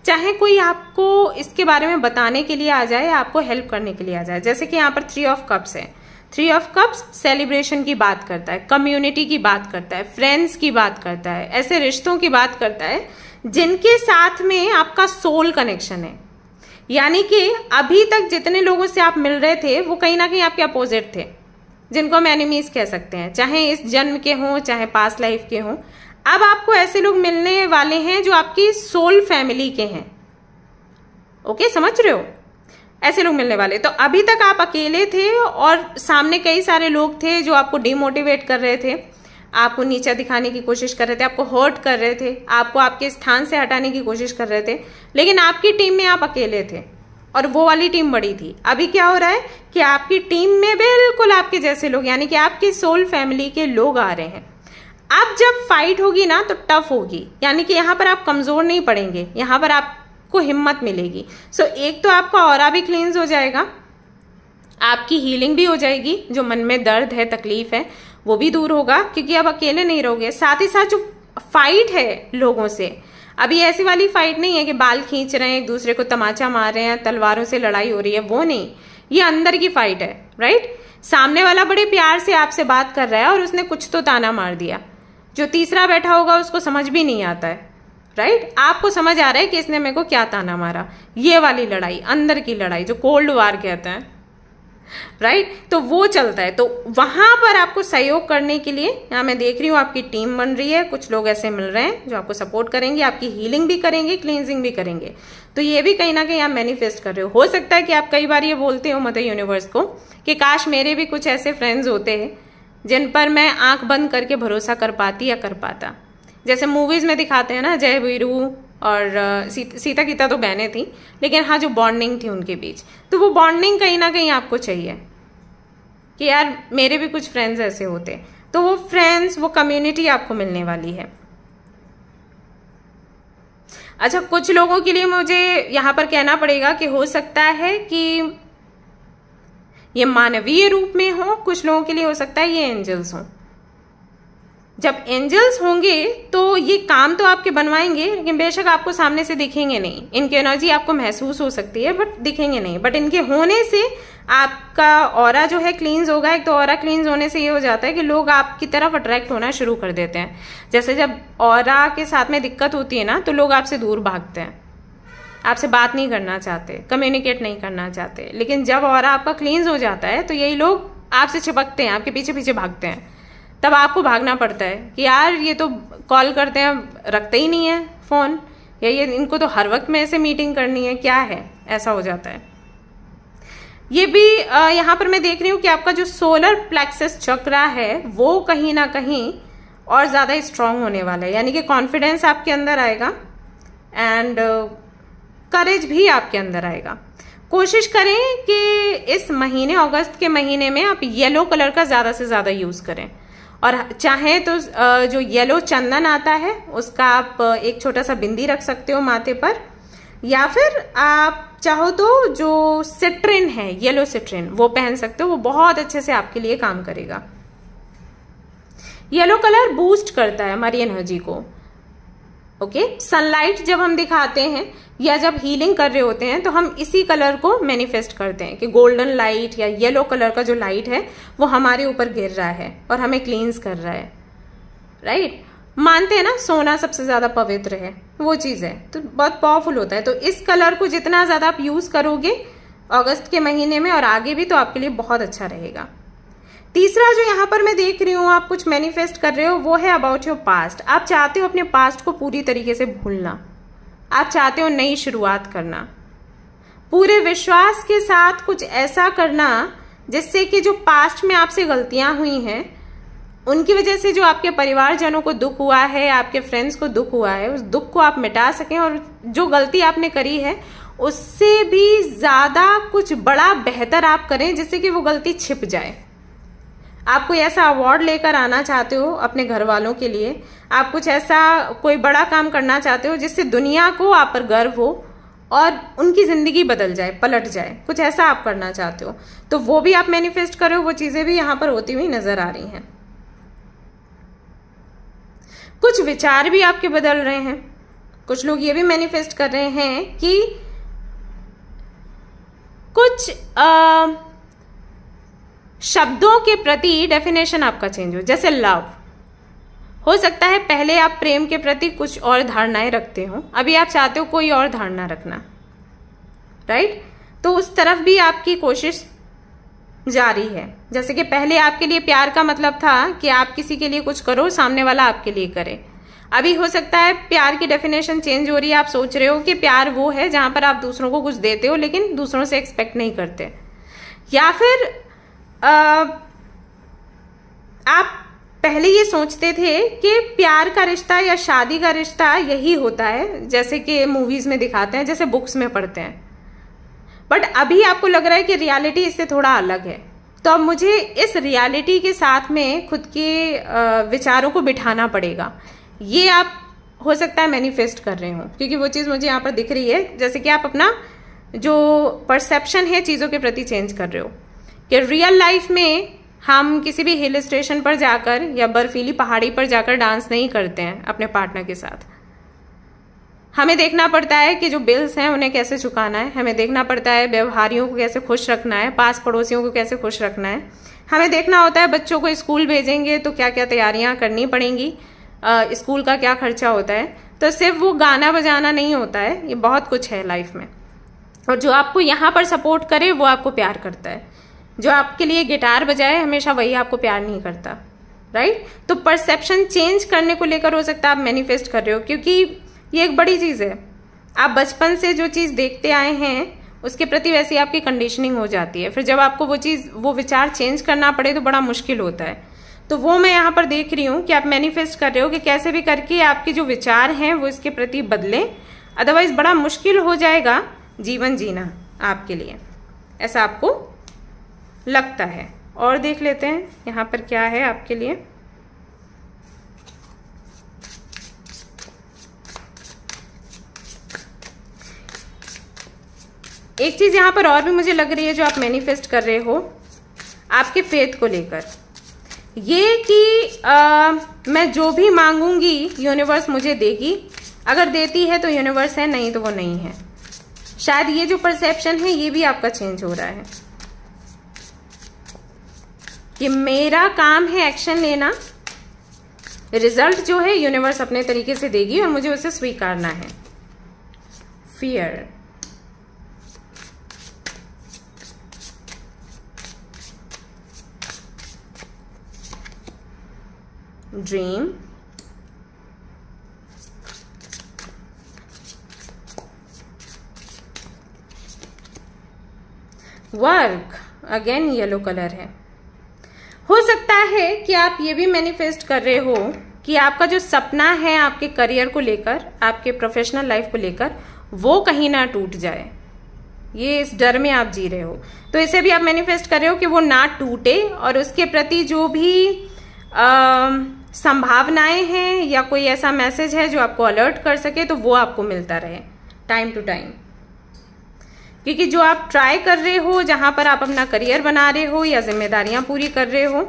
चाहे कोई आपको इसके बारे में बताने के लिए आ जाए आपको हेल्प करने के लिए आ जाए जैसे कि यहाँ पर थ्री ऑफ कप्स है थ्री ऑफ कप्स सेलिब्रेशन की बात करता है कम्युनिटी की बात करता है फ्रेंड्स की बात करता है ऐसे रिश्तों की बात करता है जिनके साथ में आपका सोल कनेक्शन है यानी कि अभी तक जितने लोगों से आप मिल रहे थे वो कहीं ना कहीं आपके अपोजिट थे जिनको हम एनिमीज कह सकते हैं चाहे इस जन्म के हों चाहे पास लाइफ के हों अब आपको ऐसे लोग मिलने वाले हैं जो आपकी सोल फैमिली के हैं ओके समझ रहे हो ऐसे लोग मिलने वाले तो अभी तक आप अकेले थे और सामने कई सारे लोग थे जो आपको डिमोटिवेट कर रहे थे आपको नीचा दिखाने की कोशिश कर रहे थे आपको हर्ट कर रहे थे आपको आपके स्थान से हटाने की कोशिश कर रहे थे लेकिन आपकी टीम में आप अकेले थे और वो वाली टीम बड़ी थी अभी क्या हो रहा है कि आपकी टीम में बिल्कुल आपके जैसे लोग यानी कि आपकी सोल फैमिली के लोग आ रहे हैं अब जब फाइट होगी ना तो टफ होगी यानी कि यहाँ पर आप कमज़ोर नहीं पड़ेंगे यहाँ पर आपको हिम्मत मिलेगी सो so, एक तो आपका और भी क्लींस हो जाएगा आपकी हीलिंग भी हो जाएगी जो मन में दर्द है तकलीफ है वो भी दूर होगा क्योंकि आप अकेले नहीं रहोगे साथ ही साथ जो फाइट है लोगों से अभी ऐसी वाली फाइट नहीं है कि बाल खींच रहे हैं एक दूसरे को तमाचा मार रहे हैं तलवारों से लड़ाई हो रही है वो नहीं ये अंदर की फाइट है राइट सामने वाला बड़े प्यार से आपसे बात कर रहा है और उसने कुछ तो ताना मार दिया जो तीसरा बैठा होगा उसको समझ भी नहीं आता है राइट आपको समझ आ रहा है कि इसने मेरे को क्या ताना मारा ये वाली लड़ाई अंदर की लड़ाई जो कोल्ड वार कहते हैं राइट तो वो चलता है तो वहां पर आपको सहयोग करने के लिए यहां मैं देख रही हूं आपकी टीम बन रही है कुछ लोग ऐसे मिल रहे हैं जो आपको सपोर्ट करेंगे आपकी हीलिंग भी करेंगे क्लींजिंग भी करेंगे तो ये भी कहीं ना कहीं आप मैनिफेस्ट कर रहे हो हो सकता है कि आप कई बार ये बोलते हो मदर यूनिवर्स को कि काश मेरे भी कुछ ऐसे फ्रेंड्स होते हैं जिन पर मैं आंख बंद करके भरोसा कर पाती या कर पाता जैसे मूवीज़ में दिखाते हैं ना जय वीरू और सीता सीता गीता तो बहनें थी लेकिन हाँ जो बॉन्डिंग थी उनके बीच तो वो बॉन्डिंग कहीं ना कहीं आपको चाहिए कि यार मेरे भी कुछ फ्रेंड्स ऐसे होते तो वो फ्रेंड्स वो कम्युनिटी आपको मिलने वाली है अच्छा कुछ लोगों के लिए मुझे यहाँ पर कहना पड़ेगा कि हो सकता है कि ये मानवीय रूप में हो कुछ लोगों के लिए हो सकता है ये एंजल्स हों जब एंजल्स होंगे तो ये काम तो आपके बनवाएंगे लेकिन बेशक आपको सामने से दिखेंगे नहीं इनकी एनर्जी आपको महसूस हो सकती है बट दिखेंगे नहीं बट इनके होने से आपका और जो है क्लीन्स होगा एक तो और क्लीन्स होने से ये हो जाता है कि लोग आपकी तरफ अट्रैक्ट होना शुरू कर देते हैं जैसे जब और के साथ में दिक्कत होती है ना तो लोग आपसे दूर भागते हैं आपसे बात नहीं करना चाहते कम्युनिकेट नहीं करना चाहते लेकिन जब और आपका क्लींज हो जाता है तो यही लोग आपसे छिपकते हैं आपके पीछे पीछे भागते हैं तब आपको भागना पड़ता है कि यार ये तो कॉल करते हैं रखते ही नहीं है फ़ोन या ये इनको तो हर वक्त में ऐसे मीटिंग करनी है क्या है ऐसा हो जाता है ये भी यहाँ पर मैं देख रही हूँ कि आपका जो सोलर प्लेक्सस चक्रा है वो कहीं ना कहीं और ज़्यादा स्ट्रांग होने वाला है यानी कि कॉन्फिडेंस आपके अंदर आएगा एंड करेज भी आपके अंदर आएगा कोशिश करें कि इस महीने अगस्त के महीने में आप येलो कलर का ज़्यादा से ज़्यादा यूज़ करें और चाहें तो जो येलो चंदन आता है उसका आप एक छोटा सा बिंदी रख सकते हो माथे पर या फिर आप चाहो तो जो सिट्रिन है येलो सिट्रिन वो पहन सकते हो वो बहुत अच्छे से आपके लिए काम करेगा येलो कलर बूस्ट करता है हमारी एनर्जी को ओके सनलाइट जब हम दिखाते हैं या जब हीलिंग कर रहे होते हैं तो हम इसी कलर को मैनिफेस्ट करते हैं कि गोल्डन लाइट या येलो कलर का जो लाइट है वो हमारे ऊपर गिर रहा है और हमें क्लींस कर रहा है राइट right? मानते हैं ना सोना सबसे ज़्यादा पवित्र है वो चीज़ है तो बहुत पावरफुल होता है तो इस कलर को जितना ज़्यादा आप यूज़ करोगे अगस्त के महीने में और आगे भी तो आपके लिए बहुत अच्छा रहेगा तीसरा जो यहाँ पर मैं देख रही हूँ आप कुछ मैनिफेस्ट कर रहे हो वो है अबाउट योर पास्ट आप चाहते हो अपने पास्ट को पूरी तरीके से भूलना आप चाहते हो नई शुरुआत करना पूरे विश्वास के साथ कुछ ऐसा करना जिससे कि जो पास्ट में आपसे गलतियाँ हुई हैं उनकी वजह से जो आपके परिवारजनों को दुख हुआ है आपके फ्रेंड्स को दुख हुआ है उस दुख को आप मिटा सकें और जो गलती आपने करी है उससे भी ज़्यादा कुछ बड़ा बेहतर आप करें जिससे कि वो गलती छिप जाए आप कोई ऐसा अवार्ड लेकर आना चाहते हो अपने घर वालों के लिए आप कुछ ऐसा कोई बड़ा काम करना चाहते हो जिससे दुनिया को आप पर गर्व हो और उनकी ज़िंदगी बदल जाए पलट जाए कुछ ऐसा आप करना चाहते हो तो वो भी आप मैनिफेस्ट करो वो चीज़ें भी यहाँ पर होती हुई नज़र आ रही हैं कुछ विचार भी आपके बदल रहे हैं कुछ लोग ये भी मैनिफेस्ट कर रहे हैं कि कुछ आ, शब्दों के प्रति डेफिनेशन आपका चेंज हो जैसे लव हो सकता है पहले आप प्रेम के प्रति कुछ और धारणाएं रखते हो अभी आप चाहते हो कोई और धारणा रखना राइट तो उस तरफ भी आपकी कोशिश जारी है जैसे कि पहले आपके लिए प्यार का मतलब था कि आप किसी के लिए कुछ करो सामने वाला आपके लिए करे अभी हो सकता है प्यार की डेफिनेशन चेंज हो रही है आप सोच रहे हो कि प्यार वो है जहां पर आप दूसरों को कुछ देते हो लेकिन दूसरों से एक्सपेक्ट नहीं करते या फिर आप पहले ये सोचते थे कि प्यार का रिश्ता या शादी का रिश्ता यही होता है जैसे कि मूवीज़ में दिखाते हैं जैसे बुक्स में पढ़ते हैं बट अभी आपको लग रहा है कि रियलिटी इससे थोड़ा अलग है तो अब मुझे इस रियलिटी के साथ में खुद के विचारों को बिठाना पड़ेगा ये आप हो सकता है मैनिफेस्ट कर रहे हो क्योंकि वो चीज़ मुझे यहाँ पर दिख रही है जैसे कि आप अपना जो परसेप्शन है चीज़ों के प्रति चेंज कर रहे हो कि रियल लाइफ में हम किसी भी हिल स्टेशन पर जाकर या बर्फीली पहाड़ी पर जाकर डांस नहीं करते हैं अपने पार्टनर के साथ हमें देखना पड़ता है कि जो बिल्स हैं उन्हें कैसे चुकाना है हमें देखना पड़ता है व्यवहारियों को कैसे खुश रखना है पास पड़ोसियों को कैसे खुश रखना है हमें देखना होता है बच्चों को स्कूल भेजेंगे तो क्या क्या तैयारियां करनी पड़ेंगी स्कूल का क्या खर्चा होता है तो सिर्फ वो गाना बजाना नहीं होता है ये बहुत कुछ है लाइफ में और जो आपको यहाँ पर सपोर्ट करे वो आपको प्यार करता है जो आपके लिए गिटार बजाए हमेशा वही आपको प्यार नहीं करता राइट तो परसेप्शन चेंज करने को लेकर हो सकता है आप मैनिफेस्ट कर रहे हो क्योंकि ये एक बड़ी चीज़ है आप बचपन से जो चीज़ देखते आए हैं उसके प्रति वैसी आपकी कंडीशनिंग हो जाती है फिर जब आपको वो चीज़ वो विचार चेंज करना पड़े तो बड़ा मुश्किल होता है तो वो मैं यहाँ पर देख रही हूँ कि आप मैनिफेस्ट कर रहे हो कि कैसे भी करके आपके जो विचार हैं वो इसके प्रति बदलें अदरवाइज़ बड़ा मुश्किल हो जाएगा जीवन जीना आपके लिए ऐसा आपको लगता है और देख लेते हैं यहाँ पर क्या है आपके लिए एक चीज़ यहाँ पर और भी मुझे लग रही है जो आप मैनिफेस्ट कर रहे हो आपके फेथ को लेकर ये कि आ, मैं जो भी मांगूंगी यूनिवर्स मुझे देगी अगर देती है तो यूनिवर्स है नहीं तो वो नहीं है शायद ये जो परसेप्शन है ये भी आपका चेंज हो रहा है कि मेरा काम है एक्शन लेना रिजल्ट जो है यूनिवर्स अपने तरीके से देगी और मुझे उसे स्वीकारना है fear dream work again yellow colour है हो सकता है कि आप ये भी मैनिफेस्ट कर रहे हो कि आपका जो सपना है आपके करियर को लेकर आपके प्रोफेशनल लाइफ को लेकर वो कहीं ना टूट जाए ये इस डर में आप जी रहे हो तो इसे भी आप मैनिफेस्ट कर रहे हो कि वो ना टूटे और उसके प्रति जो भी आ, संभावनाएं हैं या कोई ऐसा मैसेज है जो आपको अलर्ट कर सके तो वो आपको मिलता रहे टाइम टू टाइम क्योंकि जो आप ट्राई कर रहे हो जहाँ पर आप अपना करियर बना रहे हो या जिम्मेदारियाँ पूरी कर रहे हो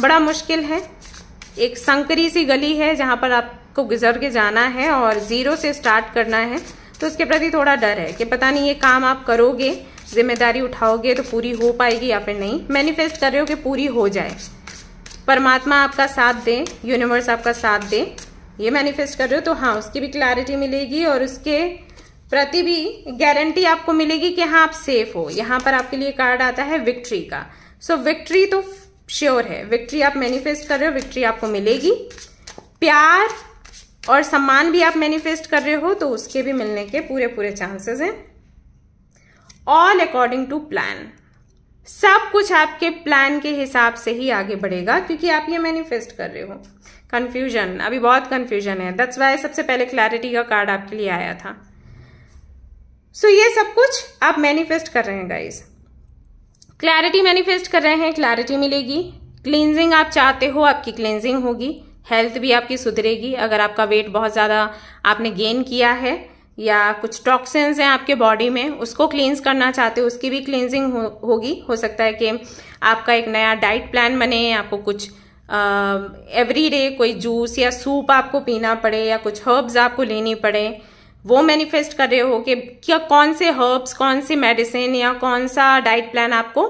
बड़ा मुश्किल है एक संकरी सी गली है जहाँ पर आपको गुजर के जाना है और ज़ीरो से स्टार्ट करना है तो उसके प्रति थोड़ा डर है कि पता नहीं ये काम आप करोगे जिम्मेदारी उठाओगे तो पूरी हो पाएगी या फिर नहीं मैनिफेस्ट कर रहे हो कि पूरी हो जाए परमात्मा आपका साथ दे यूनिवर्स आपका साथ दे ये मैनिफेस्ट कर रहे हो तो हाँ उसकी भी क्लैरिटी मिलेगी और उसके प्रति भी गारंटी आपको मिलेगी कि हाँ आप सेफ हो यहां पर आपके लिए कार्ड आता है विक्ट्री का सो so, विक्ट्री तो श्योर है विक्ट्री आप मैनिफेस्ट कर रहे हो विक्ट्री आपको मिलेगी प्यार और सम्मान भी आप मैनिफेस्ट कर रहे हो तो उसके भी मिलने के पूरे पूरे चांसेस हैं ऑल अकॉर्डिंग टू प्लान सब कुछ आपके प्लान के हिसाब से ही आगे बढ़ेगा क्योंकि आप ये मैनिफेस्ट कर रहे हो कन्फ्यूजन अभी बहुत कन्फ्यूजन है दट्स वाई सबसे पहले क्लैरिटी का कार्ड आपके लिए आया था सो so, ये सब कुछ आप मैनिफेस्ट कर रहे हैं गाइज क्लैरिटी मैनिफेस्ट कर रहे हैं क्लैरिटी मिलेगी क्लिनजिंग आप चाहते हो आपकी क्लिनजिंग होगी हेल्थ भी आपकी सुधरेगी अगर आपका वेट बहुत ज़्यादा आपने गेन किया है या कुछ टॉक्सिन्स हैं आपके बॉडी में उसको क्लींस करना चाहते हो उसकी भी क्लींजिंग हो, होगी हो सकता है कि आपका एक नया डाइट प्लान बने आपको कुछ एवरी डे कोई जूस या सूप आपको पीना पड़े या कुछ हर्ब्स आपको लेनी पड़े वो मैनिफेस्ट कर रहे हो कि क्या कौन से हर्ब्स कौन सी मेडिसिन या कौन सा डाइट प्लान आपको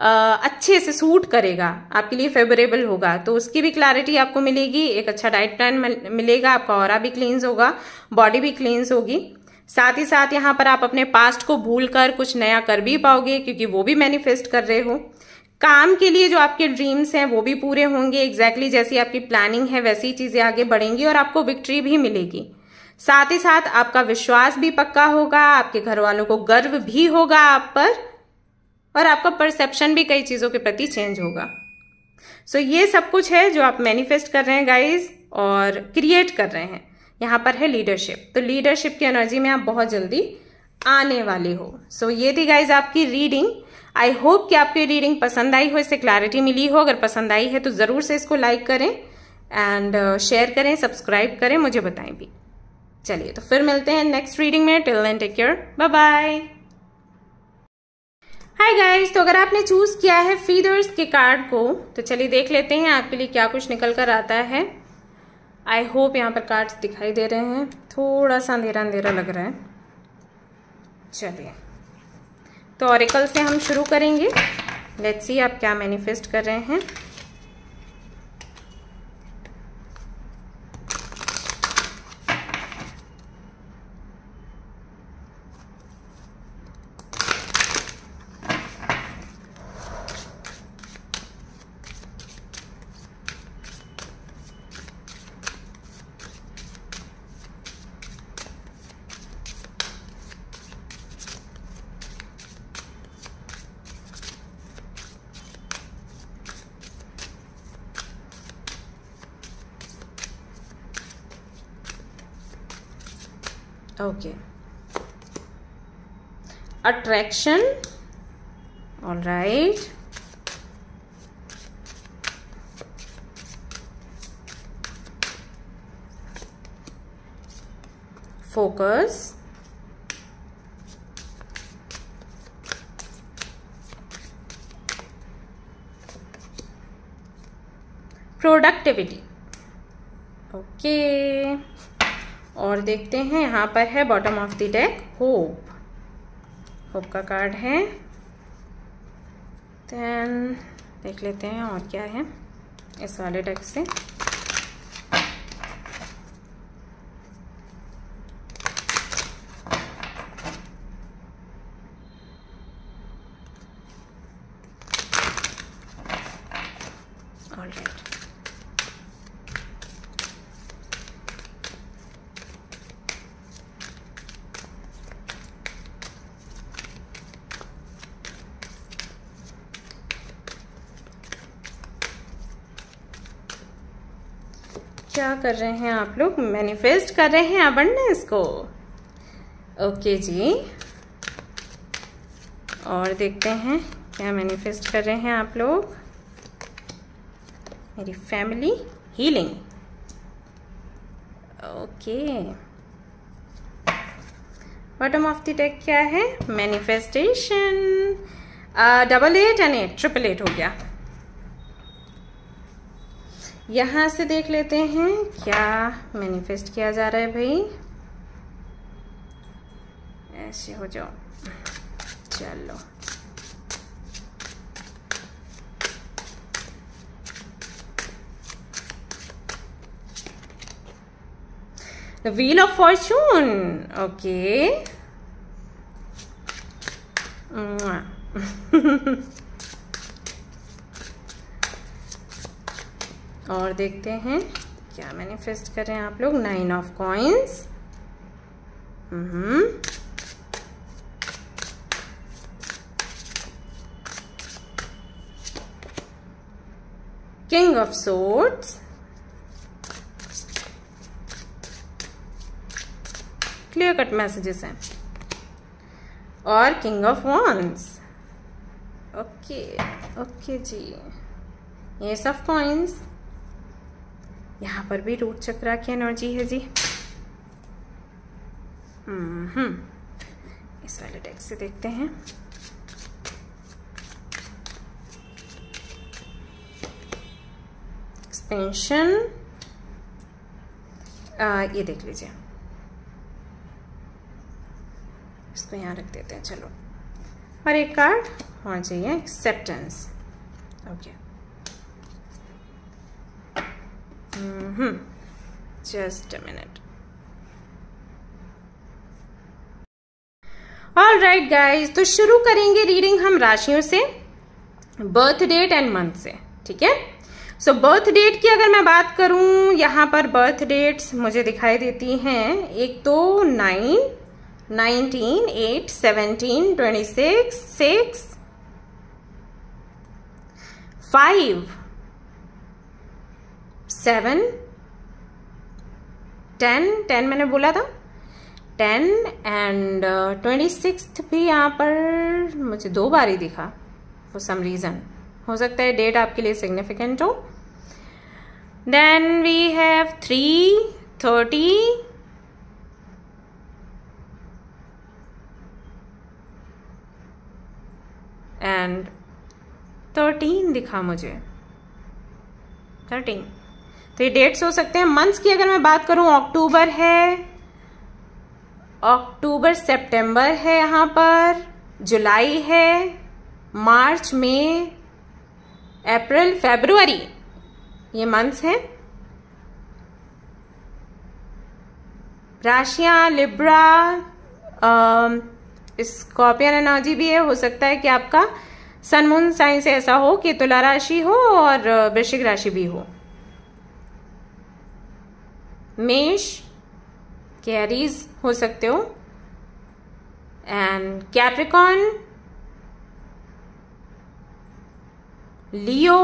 आ, अच्छे से सूट करेगा आपके लिए फेवरेबल होगा तो उसकी भी क्लैरिटी आपको मिलेगी एक अच्छा डाइट प्लान मिलेगा आपका और भी क्लींस होगा बॉडी भी क्लींस होगी साथ ही साथ यहाँ पर आप अपने पास्ट को भूल कर कुछ नया कर भी पाओगे क्योंकि वो भी मैनिफेस्ट कर रहे हो काम के लिए जो आपके ड्रीम्स हैं वो भी पूरे होंगे एग्जैक्टली exactly जैसी आपकी प्लानिंग है वैसी चीज़ें आगे बढ़ेंगी और आपको विक्ट्री भी मिलेगी साथ ही साथ आपका विश्वास भी पक्का होगा आपके घर वालों को गर्व भी होगा आप पर और आपका परसेप्शन भी कई चीज़ों के प्रति चेंज होगा सो so, ये सब कुछ है जो आप मैनिफेस्ट कर रहे हैं गाइज और क्रिएट कर रहे हैं यहां पर है लीडरशिप तो लीडरशिप की एनर्जी में आप बहुत जल्दी आने वाले हो सो so, ये थी गाइज आपकी रीडिंग आई होप कि आपकी रीडिंग पसंद आई हो इससे क्लैरिटी मिली हो अगर पसंद आई है तो ज़रूर से इसको लाइक करें एंड शेयर uh, करें सब्सक्राइब करें मुझे बताएं भी चलिए तो फिर मिलते हैं नेक्स्ट रीडिंग में till then take care bye bye hi guys तो अगर आपने चूज किया है फीडर्स के कार्ड को तो चलिए देख लेते हैं आपके लिए क्या कुछ निकल कर आता है आई होप यहाँ पर कार्ड्स दिखाई दे रहे हैं थोड़ा सा अंधेरा अंधेरा लग रहा है चलिए तो ऑरिकल से हम शुरू करेंगे लेट्स सी आप क्या मैनिफेस्ट कर रहे हैं okay attraction all right focus productivity और देखते हैं यहाँ पर है bottom of the deck hope hope का कार्ड है देन देख लेते हैं और क्या है इस वाले डेक से क्या कर रहे हैं आप लोग मैनिफेस्ट कर रहे हैं अबंडेंस को ओके जी और देखते हैं क्या मैनिफेस्ट कर रहे हैं आप लोग मेरी family healing okay bottom of the deck क्या है manifestation double eight and eight triple eight हो गया यहाँ से देख लेते हैं क्या मैनिफेस्ट किया जा रहा है भाई ऐसे हो जाओ चलो व्हील ऑफ फॉर्चून ओके और देखते हैं क्या मैनिफेस्ट कर रहे हैं आप लोग nine of coins king of swords clear cut messages हैं और king of wands okay okay जी ये सब कॉइन्स यहाँ पर भी रूट चक्रा की एनर्जी है जी हम्म इस वाले डेक से देखते हैं एक्सपेंशन ये देख लीजिए इसको यहाँ रख देते हैं चलो और एक कार्ड होना चाहिए acceptance okay okay. Mm-hmm. Just a minute. All right guys तो शुरू करेंगे रीडिंग हम राशियों से बर्थ डेट एंड मंथ से ठीक है सो बर्थ डेट की अगर मैं बात करूं यहाँ पर बर्थ डेट्स मुझे दिखाई देती हैं एक तो nine nineteen eight seventeen twenty six six five seven ten ten मैंने बोला था टेन एंड ट्वेंटी सिक्स भी यहाँ पर मुझे दो बार ही दिखा फॉर सम रीज़न हो सकता है डेट आपके लिए सिग्निफिकेंट हो then we have three thirty and thirteen दिखा मुझे थर्टीन तो ये डेट्स हो सकते हैं मंथ्स की अगर मैं बात करूं अक्टूबर है अक्टूबर सितंबर है यहाँ पर जुलाई है मार्च में अप्रैल फेब्रुवरी ये मंथ्स हैं राशिया लिब्रा स्कॉर्पियन एनर्जी भी है हो सकता है कि आपका सनमून साइंस ऐसा हो कि तुला राशि हो और वृश्चिक राशि भी हो मेष कैरीज हो सकते हो एंड कैप्रिकॉन लियो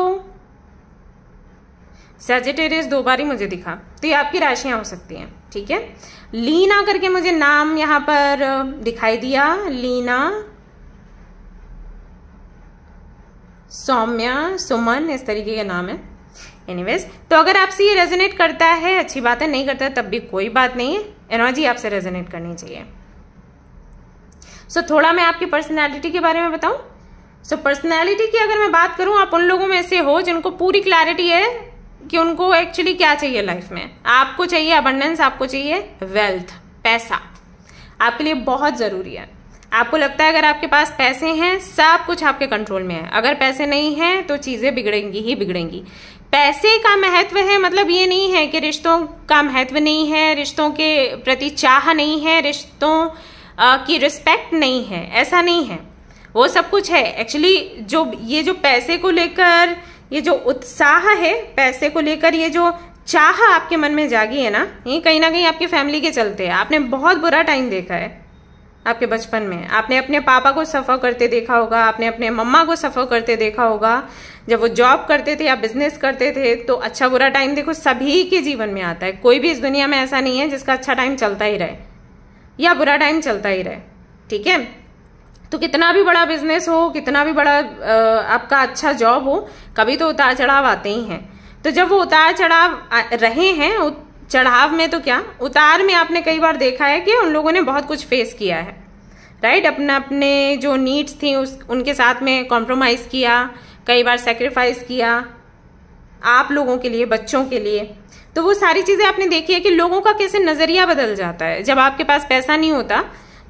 सेजिटेरियस दो बार ही मुझे दिखा तो ये आपकी राशियां हो सकती हैं ठीक है लीना करके मुझे नाम यहां पर दिखाई दिया लीना सौम्या सुमन इस तरीके के नाम है एनीवेज तो अगर आपसे ये रेजोनेट करता है अच्छी बात है नहीं करता है, तब भी कोई बात नहीं है एनर्जी आपसे रेजोनेट करनी चाहिए सो so, थोड़ा मैं आपकी पर्सनैलिटी के बारे में बताऊं सो so, पर्सनैलिटी की अगर मैं बात करूं आप उन लोगों में ऐसे हो जिनको पूरी क्लैरिटी है कि उनको एक्चुअली क्या चाहिए लाइफ में आपको चाहिए अबंडेंस आपको चाहिए वेल्थ पैसा आपके लिए बहुत ज़रूरी है आपको लगता है अगर आपके पास पैसे हैं सब कुछ आपके कंट्रोल में है अगर पैसे नहीं हैं तो चीज़ें बिगड़ेंगी ही बिगड़ेंगी पैसे का महत्व है मतलब ये नहीं है कि रिश्तों का महत्व नहीं है रिश्तों के प्रति चाह नहीं है रिश्तों की रिस्पेक्ट नहीं है ऐसा नहीं है वो सब कुछ है एक्चुअली जो ये जो पैसे को लेकर ये जो उत्साह है पैसे को लेकर ये जो चाह आपके मन में जागी है ना ये कहीं ना कहीं आपकी फैमिली के चलते है आपने बहुत बुरा टाइम देखा है आपके बचपन में आपने अपने पापा को सफ़र करते देखा होगा आपने अपने मम्मा को सफ़र करते देखा होगा जब वो जॉब करते थे या बिजनेस करते थे तो अच्छा बुरा टाइम देखो सभी के जीवन में आता है कोई भी इस दुनिया में ऐसा नहीं है जिसका अच्छा टाइम चलता ही रहे या बुरा टाइम चलता ही रहे ठीक है तो कितना भी बड़ा बिजनेस हो कितना भी बड़ा आपका अच्छा जॉब हो कभी तो उतार चढ़ाव आते ही हैं तो जब वो उतार चढ़ाव रहे हैं चढ़ाव में तो क्या उतार में आपने कई बार देखा है कि उन लोगों ने बहुत कुछ फेस किया है राइट अपने अपने जो नीड्स थी उस उनके साथ में कॉम्प्रोमाइज़ किया कई बार सेक्रीफाइस किया आप लोगों के लिए बच्चों के लिए तो वो सारी चीज़ें आपने देखी है कि लोगों का कैसे नज़रिया बदल जाता है जब आपके पास पैसा नहीं होता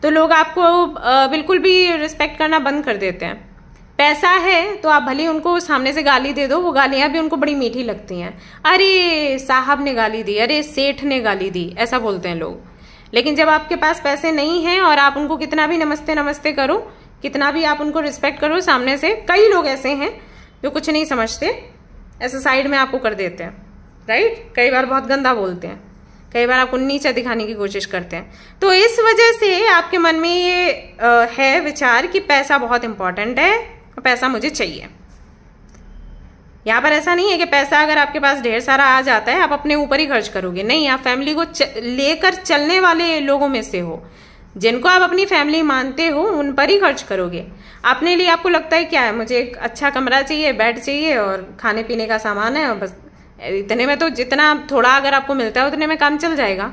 तो लोग आपको बिल्कुल भी रिस्पेक्ट करना बंद कर देते हैं पैसा है तो आप भले उनको सामने से गाली दे दो वो गालियाँ भी उनको बड़ी मीठी लगती हैं अरे साहब ने गाली दी अरे सेठ ने गाली दी ऐसा बोलते हैं लोग लेकिन जब आपके पास पैसे नहीं हैं और आप उनको कितना भी नमस्ते नमस्ते करो कितना भी आप उनको रिस्पेक्ट करो सामने से कई लोग ऐसे हैं जो कुछ नहीं समझते ऐसे साइड में आपको कर देते हैं राइट कई बार बहुत गंदा बोलते हैं कई बार आपको नीचा दिखाने की कोशिश करते हैं तो इस वजह से आपके मन में ये है विचार कि पैसा बहुत इंपॉर्टेंट है पैसा मुझे चाहिए यहाँ पर ऐसा नहीं है कि पैसा अगर आपके पास ढेर सारा आ जाता है आप अपने ऊपर ही खर्च करोगे नहीं आप फैमिली को लेकर चलने वाले लोगों में से हो जिनको आप अपनी फैमिली मानते हो उन पर ही खर्च करोगे अपने लिए आपको लगता है क्या है मुझे एक अच्छा कमरा चाहिए बेड चाहिए और खाने पीने का सामान है और बस इतने में तो जितना थोड़ा अगर आपको मिलता है उतने में काम चल जाएगा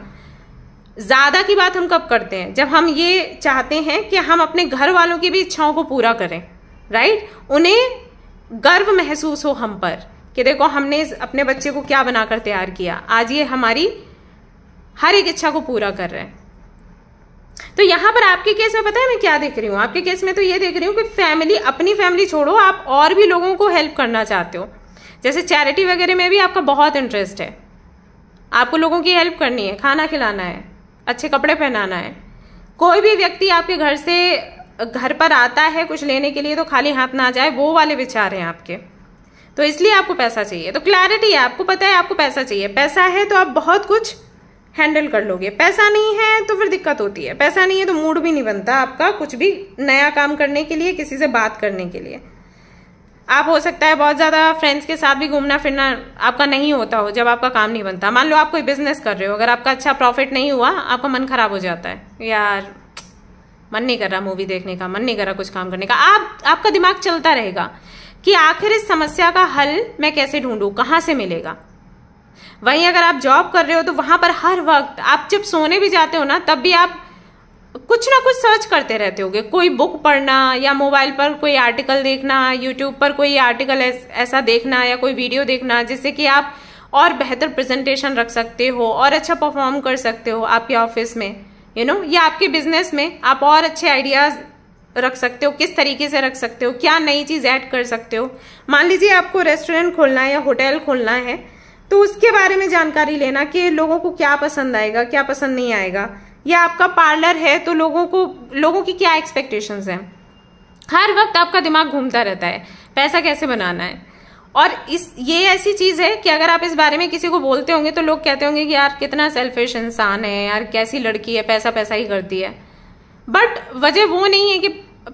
ज़्यादा की बात हम कब करते हैं जब हम ये चाहते हैं कि हम अपने घर वालों की भी इच्छाओं को पूरा करें राइट उन्हें गर्व महसूस हो हम पर कि देखो हमने अपने बच्चे को क्या बनाकर तैयार किया आज ये हमारी हर एक इच्छा को पूरा कर रहे हैं तो यहां पर आपके केस में पता है मैं क्या देख रही हूँ आपके केस में तो ये देख रही हूँ कि फैमिली अपनी फैमिली छोड़ो आप और भी लोगों को हेल्प करना चाहते हो जैसे चैरिटी वगैरह में भी आपका बहुत इंटरेस्ट है आपको लोगों की हेल्प करनी है खाना खिलाना है अच्छे कपड़े पहनाना है कोई भी व्यक्ति आपके घर से घर पर आता है कुछ लेने के लिए तो खाली हाथ ना जाए वो वाले विचार हैं आपके तो इसलिए आपको पैसा चाहिए तो क्लैरिटी है आपको पता है आपको पैसा चाहिए पैसा है तो आप बहुत कुछ हैंडल कर लोगे पैसा नहीं है तो फिर दिक्कत होती है पैसा नहीं है तो मूड भी नहीं बनता आपका कुछ भी नया काम करने के लिए किसी से बात करने के लिए आप हो सकता है बहुत ज़्यादा फ्रेंड्स के साथ भी घूमना फिरना आपका नहीं होता हो जब आपका काम नहीं बनता मान लो आप कोई बिजनेस कर रहे हो अगर आपका अच्छा प्रॉफिट नहीं हुआ आपका मन खराब हो जाता है यार मन नहीं कर रहा मूवी देखने का मन नहीं कर रहा कुछ काम करने का आप आपका दिमाग चलता रहेगा कि आखिर इस समस्या का हल मैं कैसे ढूंढूं कहाँ से मिलेगा वहीं अगर आप जॉब कर रहे हो तो वहाँ पर हर वक्त आप जब सोने भी जाते हो ना तब भी आप कुछ ना कुछ सर्च करते रहते होगे कोई बुक पढ़ना या मोबाइल पर कोई आर्टिकल देखना यूट्यूब पर कोई आर्टिकल ऐस, ऐसा देखना या कोई वीडियो देखना जिससे कि आप और बेहतर प्रेजेंटेशन रख सकते हो और अच्छा परफॉर्म कर सकते हो आपके ऑफिस में यू नो या आपके बिजनेस में आप और अच्छे आइडियाज रख सकते हो किस तरीके से रख सकते हो क्या नई चीज़ ऐड कर सकते हो मान लीजिए आपको रेस्टोरेंट खोलना है या होटल खोलना है तो उसके बारे में जानकारी लेना कि लोगों को क्या पसंद आएगा क्या पसंद नहीं आएगा या आपका पार्लर है तो लोगों को लोगों की क्या एक्सपेक्टेशंस हैं हर वक्त आपका दिमाग घूमता रहता है पैसा कैसे बनाना है और इस ये ऐसी चीज है कि अगर आप इस बारे में किसी को बोलते होंगे तो लोग कहते होंगे कि यार कितना सेल्फिश इंसान है यार कैसी लड़की है पैसा पैसा ही करती है बट वजह वो नहीं है कि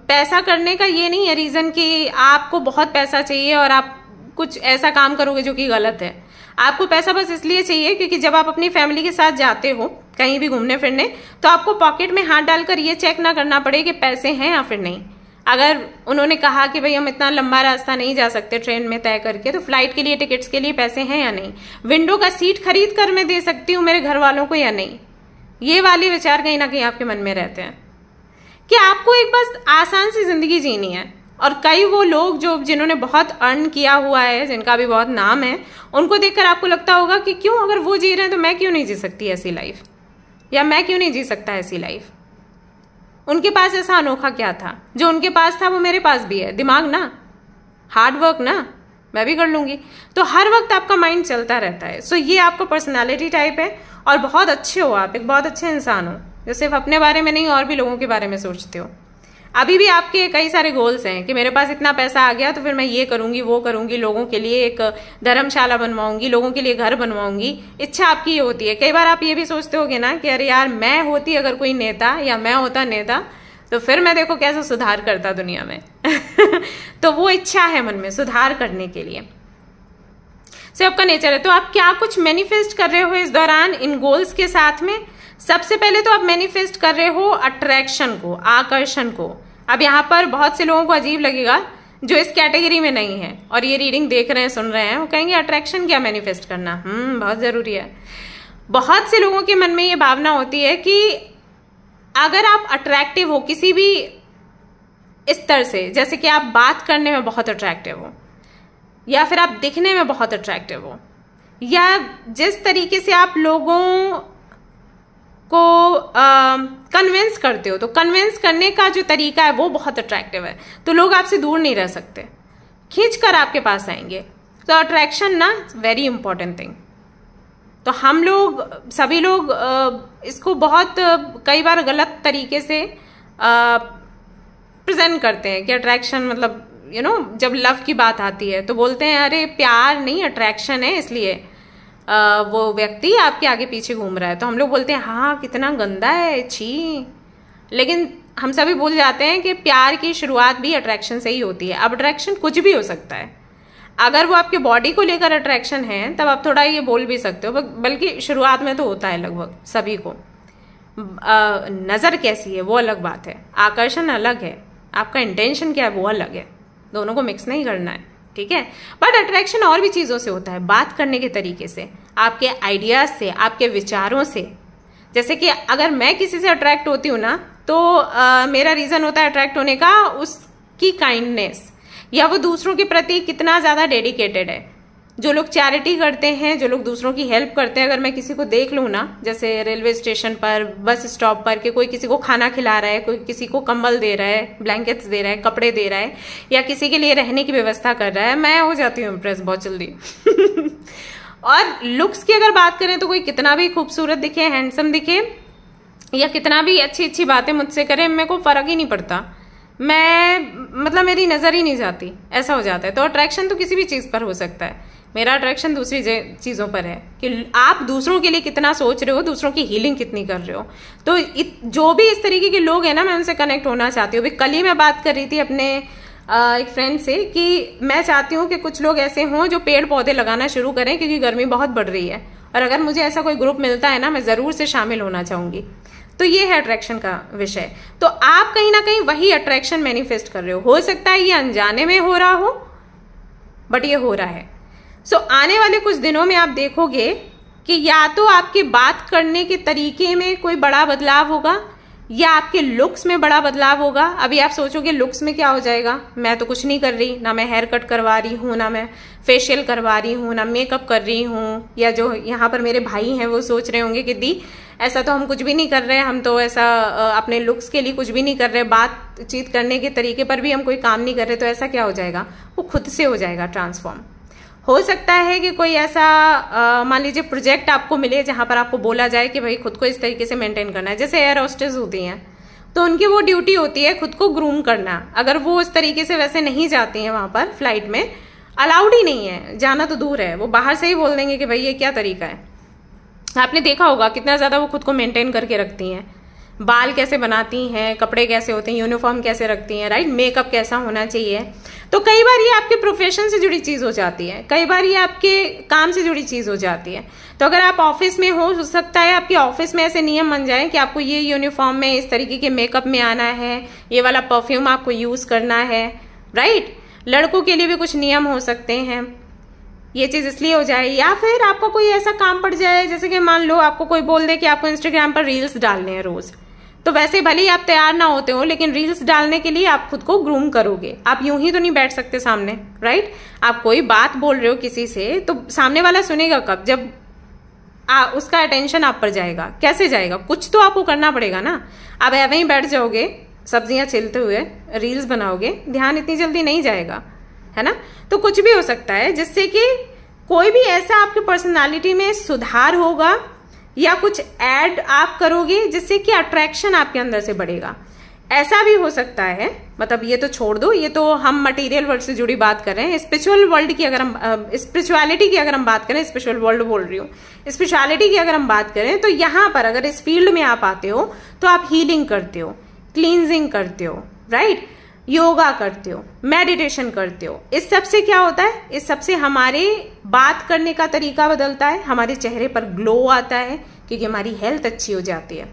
पैसा करने का ये नहीं है रीज़न कि आपको बहुत पैसा चाहिए और आप कुछ ऐसा काम करोगे जो कि गलत है आपको पैसा बस इसलिए चाहिए क्योंकि जब आप अपनी फैमिली के साथ जाते हो कहीं भी घूमने फिरने तो आपको पॉकेट में हाथ डालकर ये चेक ना करना पड़े कि पैसे हैं या फिर नहीं अगर उन्होंने कहा कि भाई हम इतना लंबा रास्ता नहीं जा सकते ट्रेन में तय करके तो फ्लाइट के लिए टिकट्स के लिए पैसे हैं या नहीं विंडो का सीट खरीद कर मैं दे सकती हूँ मेरे घर वालों को या नहीं ये वाले विचार कहीं ना कहीं आपके मन में रहते हैं कि आपको एक बस आसान सी जिंदगी जीनी है और कई वो लोग जो जिन्होंने बहुत अर्न किया हुआ है जिनका भी बहुत नाम है उनको देखकर आपको लगता होगा कि क्यों अगर वो जी रहे हैं तो मैं क्यों नहीं जी सकती ऐसी लाइफ या मैं क्यों नहीं जी सकता ऐसी लाइफ उनके पास ऐसा अनोखा क्या था जो उनके पास था वो मेरे पास भी है दिमाग ना हार्ड वर्क ना मैं भी कर लूँगी तो हर वक्त आपका माइंड चलता रहता है सो ये आपका पर्सनैलिटी टाइप है और बहुत अच्छे हो आप एक बहुत अच्छे इंसान हो जो सिर्फ अपने बारे में नहीं और भी लोगों के बारे में सोचते हो अभी भी आपके कई सारे गोल्स हैं कि मेरे पास इतना पैसा आ गया तो फिर मैं ये करूंगी वो करूंगी लोगों के लिए एक धर्मशाला बनवाऊंगी लोगों के लिए घर बनवाऊंगी इच्छा आपकी ये होती है कई बार आप ये भी सोचते होगे ना कि अरे यार मैं होती अगर कोई नेता या मैं होता नेता तो फिर मैं देखो कैसे सुधार करता दुनिया में (laughs) तो वो इच्छा है मन में सुधार करने के लिए से आपका नेचर है तो आप क्या कुछ मैनिफेस्ट कर रहे हो इस दौरान इन गोल्स के साथ में सबसे पहले तो आप मैनिफेस्ट कर रहे हो अट्रैक्शन को आकर्षण को अब यहाँ पर बहुत से लोगों को अजीब लगेगा जो इस कैटेगरी में नहीं है और ये रीडिंग देख रहे हैं सुन रहे हैं वो कहेंगे अट्रैक्शन क्या मैनिफेस्ट करना हम्म बहुत ज़रूरी है बहुत से लोगों के मन में ये भावना होती है कि अगर आप अट्रैक्टिव हो किसी भी स्तर से जैसे कि आप बात करने में बहुत अट्रैक्टिव हो या फिर आप दिखने में बहुत अट्रैक्टिव हो या जिस तरीके से आप लोगों को कन्विंस करते हो तो कन्विंस करने का जो तरीका है वो बहुत अट्रैक्टिव है तो लोग आपसे दूर नहीं रह सकते खींच कर आपके पास आएंगे तो अट्रैक्शन ना वेरी इंपॉर्टेंट थिंग तो हम लोग सभी लोग इसको बहुत कई बार गलत तरीके से प्रेजेंट करते हैं कि अट्रैक्शन मतलब यू you नो know, जब लव की बात आती है तो बोलते हैं अरे प्यार नहीं अट्रैक्शन है इसलिए वो व्यक्ति आपके आगे पीछे घूम रहा है तो हम लोग बोलते हैं हाँ कितना गंदा है छी लेकिन हम सभी भूल जाते हैं कि प्यार की शुरुआत भी अट्रैक्शन से ही होती है अब अट्रैक्शन कुछ भी हो सकता है अगर वो आपके बॉडी को लेकर अट्रैक्शन है तब आप थोड़ा ये बोल भी सकते हो बल्कि शुरुआत में तो होता है लगभग सभी को नज़र कैसी है वो अलग बात है आकर्षण अलग है आपका इंटेंशन क्या है वो अलग है दोनों को मिक्स नहीं करना है ठीक है बट अट्रैक्शन और भी चीज़ों से होता है बात करने के तरीके से आपके आइडियाज़ से आपके विचारों से जैसे कि अगर मैं किसी से अट्रैक्ट होती हूँ ना तो आ, मेरा रीज़न होता है अट्रैक्ट होने का उसकी काइंडनेस या वो दूसरों के प्रति कितना ज़्यादा डेडिकेटेड है जो लोग चैरिटी करते हैं जो लोग दूसरों की हेल्प करते हैं अगर मैं किसी को देख लूँ ना जैसे रेलवे स्टेशन पर बस स्टॉप पर कि कोई किसी को खाना खिला रहा है कोई किसी को कंबल दे रहा है ब्लैंकेट्स दे रहा है कपड़े दे रहा है या किसी के लिए रहने की व्यवस्था कर रहा है मैं हो जाती हूँ इम्प्रेस बहुत जल्दी (laughs) और लुक्स की अगर बात करें तो कोई कितना भी खूबसूरत दिखे हैंडसम दिखे या कितना भी अच्छी अच्छी बातें मुझसे करें मेरे को फ़र्क ही नहीं पड़ता मैं मतलब मेरी नज़र ही नहीं जाती ऐसा हो जाता है तो अट्रैक्शन तो किसी भी चीज़ पर हो सकता है मेरा अट्रैक्शन दूसरी चीज़ों पर है कि आप दूसरों के लिए कितना सोच रहे हो दूसरों की हीलिंग कितनी कर रहे हो तो इत, जो भी इस तरीके के लोग हैं ना मैं उनसे कनेक्ट होना चाहती हूँ अभी कल ही मैं बात कर रही थी अपने आ, एक फ्रेंड से कि मैं चाहती हूँ कि कुछ लोग ऐसे हों जो पेड़ पौधे लगाना शुरू करें क्योंकि गर्मी बहुत बढ़ रही है और अगर मुझे ऐसा कोई ग्रुप मिलता है ना मैं ज़रूर से शामिल होना चाहूँगी तो ये है अट्रैक्शन का विषय तो आप कहीं ना कहीं वही अट्रैक्शन मैनिफेस्ट कर रहे हो हो सकता है ये अनजाने में हो रहा हो बट ये हो रहा है सो so, आने वाले कुछ दिनों में आप देखोगे कि या तो आपके बात करने के तरीके में कोई बड़ा बदलाव होगा या आपके लुक्स में बड़ा बदलाव होगा अभी आप सोचोगे लुक्स में क्या हो जाएगा मैं तो कुछ नहीं कर रही ना मैं हेयर कट करवा रही हूँ ना मैं फेशियल करवा रही हूँ ना मेकअप कर रही हूँ या जो यहाँ पर मेरे भाई हैं वो सोच रहे होंगे कि दी ऐसा तो हम कुछ भी नहीं कर रहे हम तो ऐसा अपने लुक्स के लिए कुछ भी नहीं कर रहे बातचीत करने के तरीके पर भी हम कोई काम नहीं कर रहे तो ऐसा क्या हो जाएगा वो खुद से हो जाएगा ट्रांसफॉर्म हो सकता है कि कोई ऐसा मान लीजिए प्रोजेक्ट आपको मिले जहाँ पर आपको बोला जाए कि भाई खुद को इस तरीके से मेंटेन करना है जैसे एयर होस्टेस होती हैं तो उनकी वो ड्यूटी होती है खुद को ग्रूम करना अगर वो उस तरीके से वैसे नहीं जाती हैं वहाँ पर फ्लाइट में अलाउड ही नहीं है जाना तो दूर है वो बाहर से ही बोल देंगे कि भाई ये क्या तरीका है आपने देखा होगा कितना ज़्यादा वो खुद को मेंटेन करके रखती हैं बाल कैसे बनाती हैं कपड़े कैसे होते हैं यूनिफॉर्म कैसे रखती हैं राइट मेकअप कैसा होना चाहिए तो कई बार ये आपके प्रोफेशन से जुड़ी चीज़ हो जाती है कई बार ये आपके काम से जुड़ी चीज़ हो जाती है तो अगर आप ऑफिस में हो, हो सकता है आपके ऑफिस में ऐसे नियम बन जाए कि आपको ये यूनिफॉर्म में इस तरीके के मेकअप में आना है ये वाला परफ्यूम आपको यूज़ करना है राइट लड़कों के लिए भी कुछ नियम हो सकते हैं ये चीज़ इसलिए हो जाए या फिर आपका कोई ऐसा काम पड़ जाए जैसे कि मान लो आपको कोई बोल दे कि आपको इंस्टाग्राम पर रील्स डालने हैं रोज़ तो वैसे भले ही आप तैयार ना होते हो लेकिन रील्स डालने के लिए आप खुद को ग्रूम करोगे आप यूं ही तो नहीं बैठ सकते सामने राइट आप कोई बात बोल रहे हो किसी से तो सामने वाला सुनेगा कब जब आ, उसका अटेंशन आप पर जाएगा कैसे जाएगा कुछ तो आपको करना पड़ेगा ना आप ही बैठ जाओगे सब्जियां छिलते हुए रील्स बनाओगे ध्यान इतनी जल्दी नहीं जाएगा है ना तो कुछ भी हो सकता है जिससे कि कोई भी ऐसा आपके पर्सनालिटी में सुधार होगा या कुछ ऐड आप करोगे जिससे कि अट्रैक्शन आपके अंदर से बढ़ेगा ऐसा भी हो सकता है मतलब ये तो छोड़ दो ये तो हम मटेरियल वर्ल्ड से जुड़ी बात कर रहे हैं स्पिरिचुअल वर्ल्ड की अगर हम स्पिरिचुअलिटी की अगर हम बात करें स्पिरिचुअल वर्ल्ड बोल रही हूँ स्पिरिचुअलिटी की अगर हम बात करें तो यहाँ पर अगर इस फील्ड में आप आते हो तो आप हीलिंग करते हो क्लींजिंग करते हो राइट right? योगा करते हो मेडिटेशन करते हो इस सब से क्या होता है इस सब से हमारे बात करने का तरीका बदलता है हमारे चेहरे पर ग्लो आता है क्योंकि हमारी हेल्थ अच्छी हो जाती है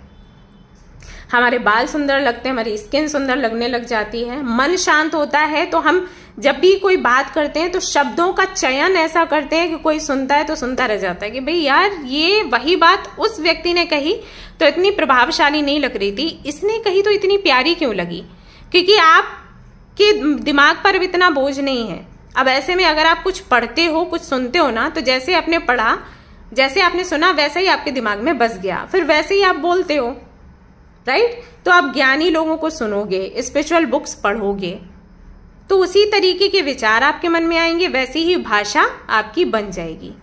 हमारे बाल सुंदर लगते हैं हमारी स्किन सुंदर लगने लग जाती है मन शांत होता है तो हम जब भी कोई बात करते हैं तो शब्दों का चयन ऐसा करते हैं कि कोई सुनता है तो सुनता रह जाता है कि भाई यार ये वही बात उस व्यक्ति ने कही तो इतनी प्रभावशाली नहीं लग रही थी इसने कही तो इतनी प्यारी क्यों लगी क्योंकि आप कि दिमाग पर भी इतना बोझ नहीं है अब ऐसे में अगर आप कुछ पढ़ते हो कुछ सुनते हो ना तो जैसे आपने पढ़ा जैसे आपने सुना वैसे ही आपके दिमाग में बस गया फिर वैसे ही आप बोलते हो राइट तो आप ज्ञानी लोगों को सुनोगे स्पिरिचुअल बुक्स पढ़ोगे तो उसी तरीके के विचार आपके मन में आएंगे वैसी ही भाषा आपकी बन जाएगी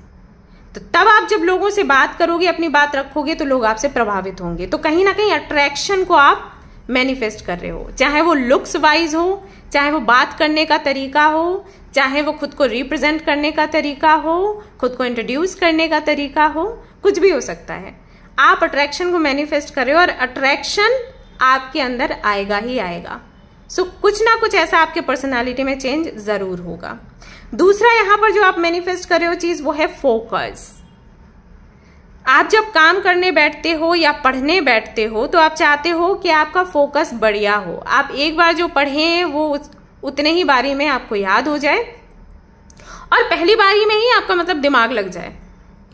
तो तब आप जब लोगों से बात करोगे अपनी बात रखोगे तो लोग आपसे प्रभावित होंगे तो कहीं ना कहीं अट्रैक्शन को आप मैनिफेस्ट कर रहे हो चाहे वो लुक्स वाइज हो चाहे वो बात करने का तरीका हो चाहे वो खुद को रिप्रेजेंट करने का तरीका हो खुद को इंट्रोड्यूस करने का तरीका हो कुछ भी हो सकता है आप अट्रैक्शन को मैनिफेस्ट कर रहे हो और अट्रैक्शन आपके अंदर आएगा ही आएगा सो so, कुछ ना कुछ ऐसा आपके पर्सनालिटी में चेंज जरूर होगा दूसरा यहां पर जो आप मैनिफेस्ट कर रहे हो चीज़ वो है फोकस आप जब काम करने बैठते हो या पढ़ने बैठते हो तो आप चाहते हो कि आपका फोकस बढ़िया हो आप एक बार जो पढ़ें वो उतने ही बारी में आपको याद हो जाए और पहली बारी में ही आपका मतलब दिमाग लग जाए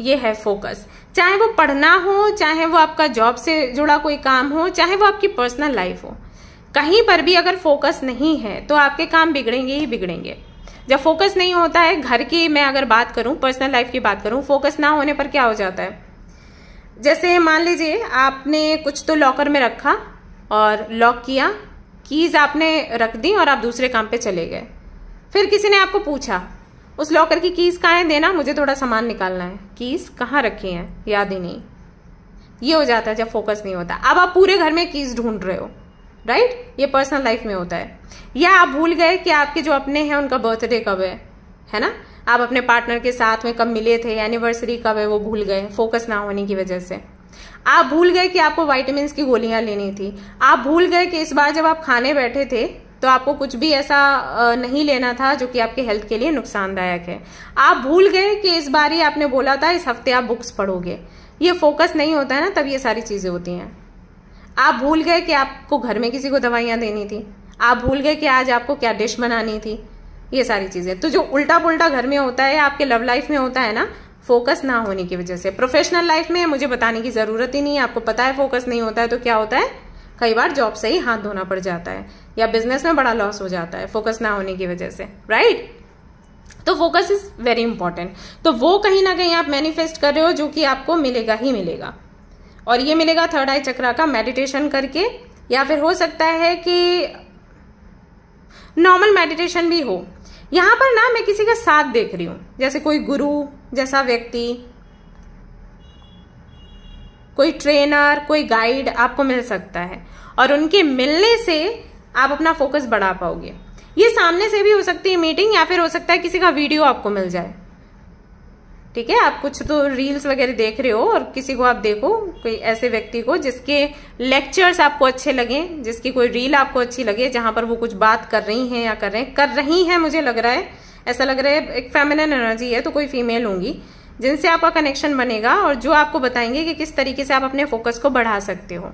ये है फोकस चाहे वो पढ़ना हो चाहे वो आपका जॉब से जुड़ा कोई काम हो चाहे वो आपकी पर्सनल लाइफ हो कहीं पर भी अगर फोकस नहीं है तो आपके काम बिगड़ेंगे ही बिगड़ेंगे जब फोकस नहीं होता है घर की मैं अगर बात करूं पर्सनल लाइफ की बात करूं फोकस ना होने पर क्या हो जाता है जैसे मान लीजिए आपने कुछ तो लॉकर में रखा और लॉक किया कीज़ आपने रख दी और आप दूसरे काम पे चले गए फिर किसी ने आपको पूछा उस लॉकर की कीज़ कहाँ है देना मुझे थोड़ा सामान निकालना है कीज़ कहाँ रखी हैं याद ही नहीं ये हो जाता है जब फोकस नहीं होता अब आप पूरे घर में कीज़ ढूंढ रहे हो राइट ये पर्सनल लाइफ में होता है या आप भूल गए कि आपके जो अपने हैं उनका बर्थडे कब है है ना आप अपने पार्टनर के साथ में कब मिले थे एनिवर्सरी कब है वो भूल गए फोकस ना होने की वजह से आप भूल गए कि आपको वाइटमिन की गोलियां लेनी थी आप भूल गए कि इस बार जब आप खाने बैठे थे तो आपको कुछ भी ऐसा नहीं लेना था जो कि आपके हेल्थ के लिए नुकसानदायक है आप भूल गए कि इस बार ही आपने बोला था इस हफ्ते आप बुक्स पढ़ोगे ये फोकस नहीं होता है ना तब ये सारी चीज़ें होती हैं आप भूल गए कि आपको घर में किसी को दवाइयाँ देनी थी आप भूल गए कि आज आपको क्या डिश बनानी थी ये सारी चीज़ें तो जो उल्टा पुल्टा घर में होता है आपके लव लाइफ में होता है ना फोकस ना होने की वजह से प्रोफेशनल लाइफ में मुझे बताने की ज़रूरत ही नहीं है आपको पता है फोकस नहीं होता है तो क्या होता है कई बार जॉब से ही हाथ धोना पड़ जाता है या बिजनेस में बड़ा लॉस हो जाता है फोकस ना होने की वजह से राइट तो फोकस इज वेरी इंपॉर्टेंट तो वो कहीं ना कहीं आप मैनिफेस्ट कर रहे हो जो कि आपको मिलेगा ही मिलेगा और ये मिलेगा थर्ड आई चक्रा का मेडिटेशन करके या फिर हो सकता है कि नॉर्मल मेडिटेशन भी हो यहां पर ना मैं किसी का साथ देख रही हूं जैसे कोई गुरु जैसा व्यक्ति कोई ट्रेनर कोई गाइड आपको मिल सकता है और उनके मिलने से आप अपना फोकस बढ़ा पाओगे ये सामने से भी हो सकती है मीटिंग या फिर हो सकता है किसी का वीडियो आपको मिल जाए ठीक है आप कुछ तो रील्स वगैरह देख रहे हो और किसी को आप देखो कोई ऐसे व्यक्ति को जिसके लेक्चर्स आपको अच्छे लगे जिसकी कोई रील आपको अच्छी लगे जहां पर वो कुछ बात कर रही हैं या कर रहे हैं कर रही हैं मुझे लग रहा है ऐसा लग रहा है एक फेमिन एनर्जी है तो कोई फीमेल होंगी जिनसे आपका कनेक्शन बनेगा और जो आपको बताएंगे कि किस तरीके से आप अपने फोकस को बढ़ा सकते हो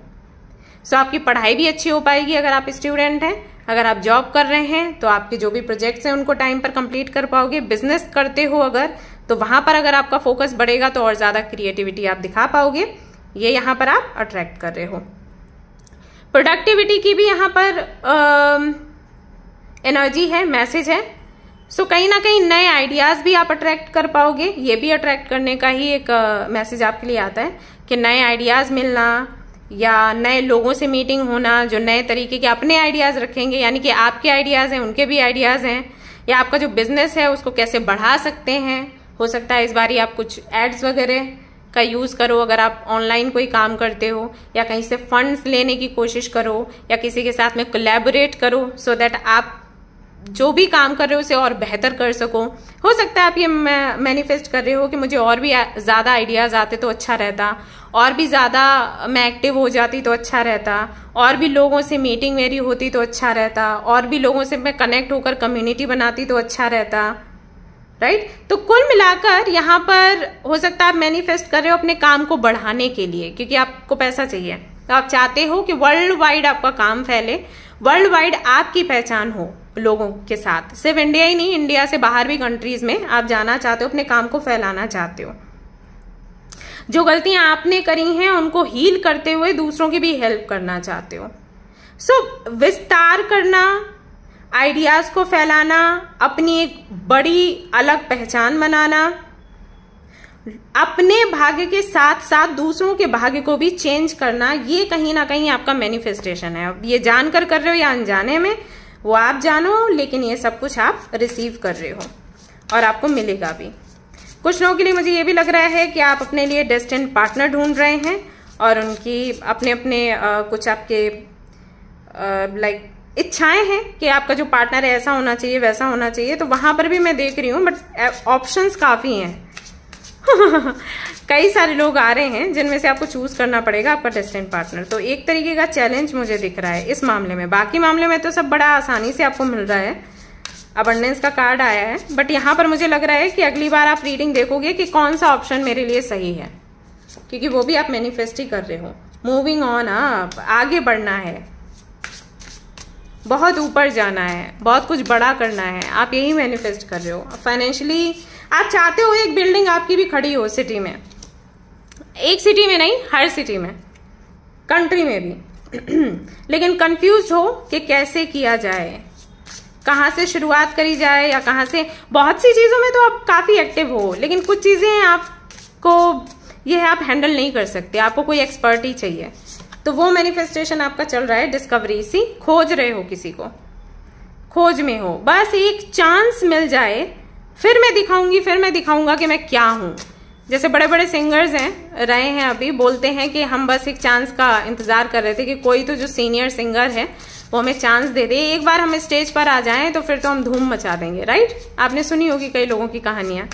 सो आपकी पढ़ाई भी अच्छी हो पाएगी अगर आप स्टूडेंट हैं अगर आप जॉब कर रहे हैं तो आपके जो भी प्रोजेक्ट्स हैं उनको टाइम पर कंप्लीट कर पाओगे बिजनेस करते हो अगर तो वहाँ पर अगर आपका फोकस बढ़ेगा तो और ज़्यादा क्रिएटिविटी आप दिखा पाओगे ये यहाँ पर आप अट्रैक्ट कर रहे हो प्रोडक्टिविटी की भी यहाँ पर एनर्जी है मैसेज है सो कहीं ना कहीं नए आइडियाज़ भी आप अट्रैक्ट कर पाओगे ये भी अट्रैक्ट करने का ही एक मैसेज आपके लिए आता है कि नए आइडियाज़ मिलना या नए लोगों से मीटिंग होना जो नए तरीके के अपने आइडियाज़ रखेंगे यानी कि आपके आइडियाज़ हैं उनके भी आइडियाज़ हैं या आपका जो बिजनेस है उसको कैसे बढ़ा सकते हैं हो सकता है इस बार ही आप कुछ एड्स वगैरह का यूज़ करो अगर आप ऑनलाइन कोई काम करते हो या कहीं से फंड्स लेने की कोशिश करो या किसी के साथ में कोलेबोरेट करो सो so दैट आप जो भी काम कर रहे हो उसे और बेहतर कर सको हो सकता है आप ये मैनिफेस्ट कर रहे हो कि मुझे और भी ज़्यादा आइडियाज़ आते तो अच्छा रहता और भी ज़्यादा मैं एक्टिव हो जाती तो अच्छा रहता और भी लोगों से मीटिंग मेरी होती तो अच्छा रहता और भी लोगों से मैं कनेक्ट होकर कम्युनिटी बनाती तो अच्छा रहता राइट तो कुल मिलाकर यहाँ पर हो सकता है आप मैनिफेस्ट कर रहे हो अपने काम को बढ़ाने के लिए क्योंकि आपको पैसा चाहिए तो आप चाहते हो कि वर्ल्ड वाइड आपका काम फैले वर्ल्ड वाइड आपकी पहचान हो लोगों के साथ सिर्फ इंडिया ही नहीं इंडिया से बाहर भी कंट्रीज में आप जाना चाहते हो अपने काम को फैलाना चाहते हो जो गलतियां आपने करी हैं उनको हील करते हुए दूसरों की भी हेल्प करना चाहते हो सो so, विस्तार करना आइडियाज़ को फैलाना अपनी एक बड़ी अलग पहचान बनाना अपने भाग्य के साथ साथ दूसरों के भाग्य को भी चेंज करना ये कहीं ना कहीं आपका मैनिफेस्टेशन है ये जानकर कर रहे हो या अनजाने में वो आप जानो लेकिन ये सब कुछ आप रिसीव कर रहे हो और आपको मिलेगा भी कुछ लोगों के लिए मुझे ये भी लग रहा है कि आप अपने लिए डेस्टिन पार्टनर ढूंढ रहे हैं और उनकी अपने अपने आ, कुछ आपके लाइक इच्छाएं हैं कि आपका जो पार्टनर है ऐसा होना चाहिए वैसा होना चाहिए तो वहां पर भी मैं देख रही हूँ बट ऑप्शंस काफ़ी हैं (laughs) कई सारे लोग आ रहे हैं जिनमें से आपको चूज करना पड़ेगा आपका डेस्टिन पार्टनर तो एक तरीके का चैलेंज मुझे दिख रहा है इस मामले में बाकी मामले में तो सब बड़ा आसानी से आपको मिल रहा है अबंडेंस का कार्ड आया है बट यहाँ पर मुझे लग रहा है कि अगली बार आप रीडिंग देखोगे कि कौन सा ऑप्शन मेरे लिए सही है क्योंकि वो भी आप मैनिफेस्ट ही कर रहे हो मूविंग ऑन आप आगे बढ़ना है बहुत ऊपर जाना है बहुत कुछ बड़ा करना है आप यही मैनिफेस्ट कर रहे हो फाइनेंशियली आप चाहते हो एक बिल्डिंग आपकी भी खड़ी हो सिटी में एक सिटी में नहीं हर सिटी में कंट्री में भी (clears throat) लेकिन कंफ्यूज हो कि कैसे किया जाए कहाँ से शुरुआत करी जाए या कहाँ से बहुत सी चीज़ों में तो आप काफ़ी एक्टिव हो लेकिन कुछ चीज़ें आपको यह आप हैंडल नहीं कर सकते आपको कोई एक्सपर्ट ही चाहिए तो वो मैनिफेस्टेशन आपका चल रहा है डिस्कवरी सी खोज रहे हो किसी को खोज में हो बस एक चांस मिल जाए फिर मैं दिखाऊंगी फिर मैं दिखाऊंगा कि मैं क्या हूँ जैसे बड़े बड़े सिंगर्स हैं रहे हैं अभी बोलते हैं कि हम बस एक चांस का इंतज़ार कर रहे थे कि कोई तो जो सीनियर सिंगर है वो हमें चांस दे दे एक बार हम स्टेज पर आ जाएं तो फिर तो हम धूम मचा देंगे राइट आपने सुनी होगी कई लोगों की कहानियां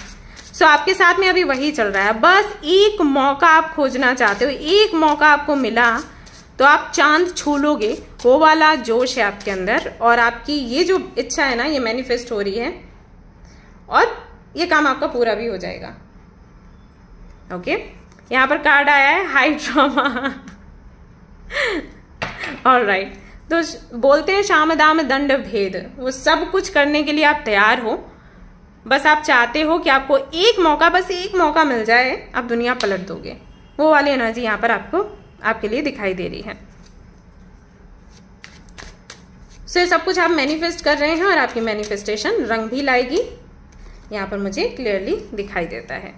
सो आपके साथ में अभी वही चल रहा है बस एक मौका आप खोजना चाहते हो एक मौका आपको मिला तो आप चांद छू लोगे वो वाला जोश है आपके अंदर और आपकी ये जो इच्छा है ना ये मैनिफेस्ट हो रही है और ये काम आपका पूरा भी हो जाएगा ओके यहाँ पर कार्ड आया है हाई ड्रामा और राइट तो बोलते हैं शाम दाम दंड भेद वो सब कुछ करने के लिए आप तैयार हो बस आप चाहते हो कि आपको एक मौका बस एक मौका मिल जाए आप दुनिया पलट दोगे वो वाली एनर्जी यहाँ पर आपको आपके लिए दिखाई दे रही है सो so, सब कुछ आप मैनिफेस्ट कर रहे हैं और आपकी मैनिफेस्टेशन रंग भी लाएगी यहां पर मुझे क्लियरली दिखाई देता है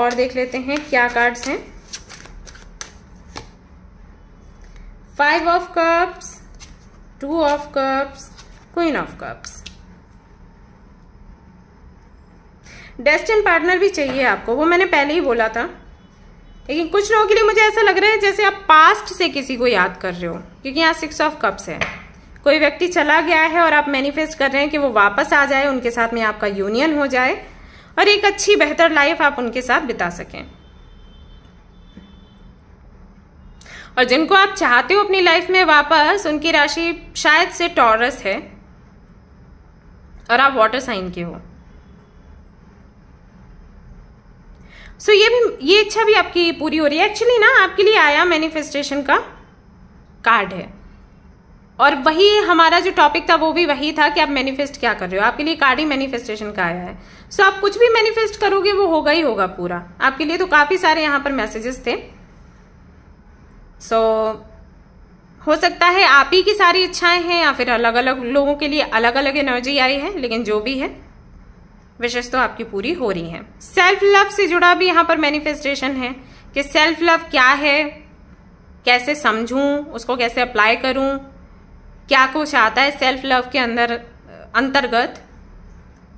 और देख लेते हैं क्या कार्ड्स हैं five of cups two of cups queen of cups destined partner भी चाहिए आपको वो मैंने पहले ही बोला था लेकिन कुछ लोगों के लिए मुझे ऐसा लग रहा है जैसे आप पास्ट से किसी को याद कर रहे हो क्योंकि यहाँ सिक्स ऑफ कप्स है कोई व्यक्ति चला गया है और आप मैनिफेस्ट कर रहे हैं कि वो वापस आ जाए उनके साथ में आपका यूनियन हो जाए और एक अच्छी बेहतर लाइफ आप उनके साथ बिता सकें और जिनको आप चाहते हो अपनी लाइफ में वापस उनकी राशि शायद से टॉरस है और आप वाटर साइन के हो सो so, ये भी ये इच्छा भी आपकी पूरी हो रही है एक्चुअली ना आपके लिए आया मैनिफेस्टेशन का कार्ड है और वही हमारा जो टॉपिक था वो भी वही था कि आप मैनिफेस्ट क्या कर रहे हो आपके लिए कार्ड ही मैनिफेस्टेशन का आया है सो so, आप कुछ भी मैनिफेस्ट करोगे वो होगा ही होगा पूरा आपके लिए तो काफ़ी सारे यहाँ पर मैसेजेस थे सो so, हो सकता है आप ही की सारी इच्छाएं हैं या फिर अलग अलग लोगों के लिए अलग अलग एनर्जी आई है लेकिन जो भी है विशेष तो आपकी पूरी हो रही हैं सेल्फ लव से जुड़ा भी यहाँ पर मैनिफेस्टेशन है कि सेल्फ लव क्या है कैसे समझूं उसको कैसे अप्लाई करूं क्या कुछ आता है सेल्फ लव के अंदर अंतर्गत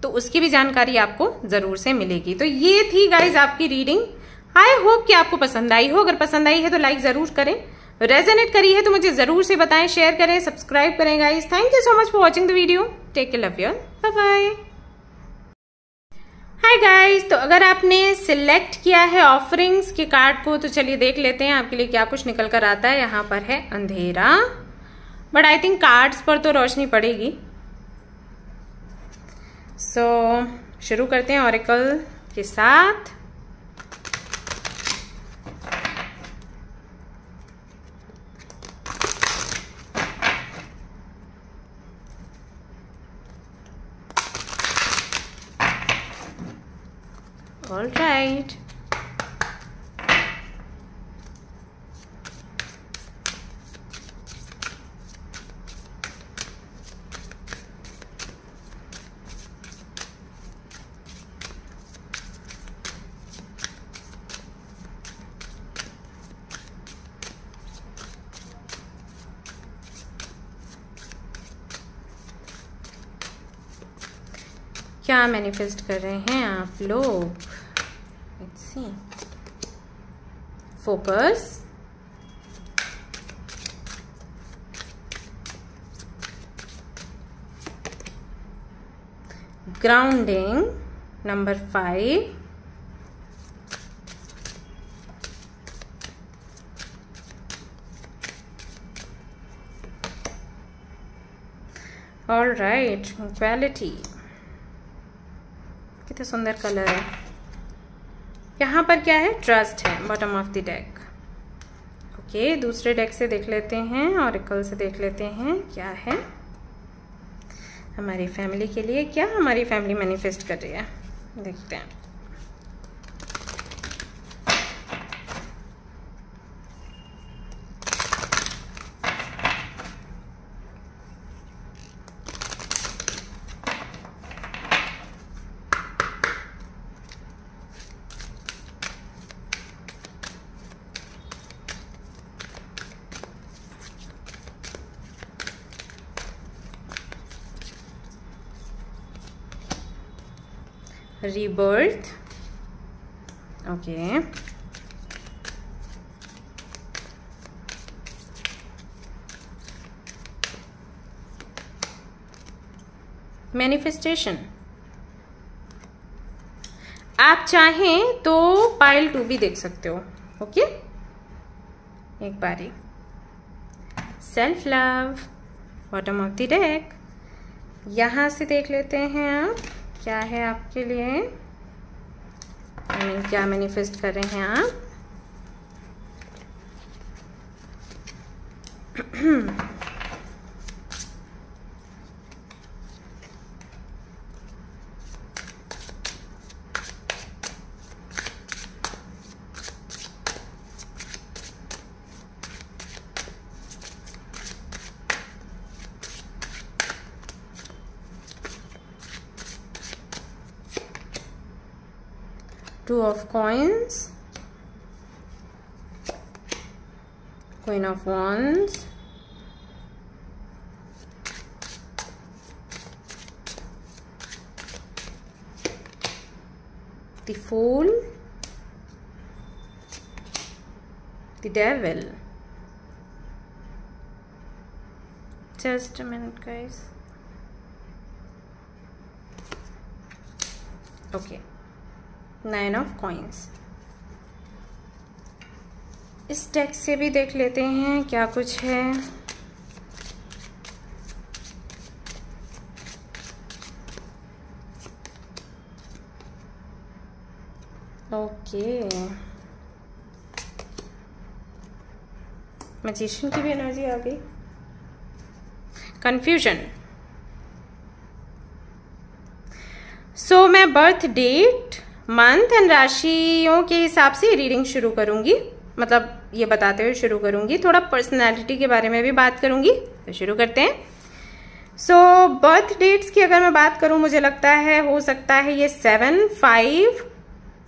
तो उसकी भी जानकारी आपको ज़रूर से मिलेगी तो ये थी गाइज आपकी रीडिंग आई होप कि आपको पसंद आई हो अगर पसंद आई है तो लाइक ज़रूर करें रेजोनेट करी है तो मुझे ज़रूर से बताएं शेयर करें सब्सक्राइब करें guys thank you so much for watching the video take care love your bye hi guys तो अगर आपने सिलेक्ट किया है ऑफरिंग्स के कार्ड को तो चलिए देख लेते हैं आपके लिए क्या कुछ निकल कर आता है यहाँ पर है अंधेरा बट आई थिंक कार्ड्स पर तो रोशनी पड़ेगी सो so, शुरू करते हैं ऑरिकल के साथ right. क्या मैनिफेस्ट कर रहे हैं आप लोग let's see focus grounding number 5 all right quality Kita सुंदर color. है यहाँ पर क्या है ट्रस्ट है bottom of the deck okay दूसरे डेक से देख लेते हैं और एकल से देख लेते हैं क्या है हमारी फैमिली के लिए क्या हमारी फैमिली मैनिफेस्ट कर रही है देखते हैं birth okay मैनिफेस्टेशन आप चाहें तो पाइल टू भी देख सकते हो ओके एक बारी self love bottom of the deck यहाँ से देख लेते हैं आप क्या है आपके लिए मीन क्या मैनिफेस्ट कर रहे हैं आप (clears throat) hmm. Queen of Wands. The Fool. The Devil. Just a minute, guys. Okay. Nine of Coins. इस टेक्स्ट से भी देख लेते हैं क्या कुछ है ओके मजिशियन की भी एनर्जी आ गई कंफ्यूजन सो मैं बर्थ डेट मंथ एंड राशियों के हिसाब से रीडिंग शुरू करूंगी मतलब ये बताते हुए शुरू करूँगी थोड़ा पर्सनैलिटी के बारे में भी बात करूँगी तो शुरू करते हैं सो बर्थ डेट्स की अगर मैं बात करूँ मुझे लगता है हो सकता है ये seven five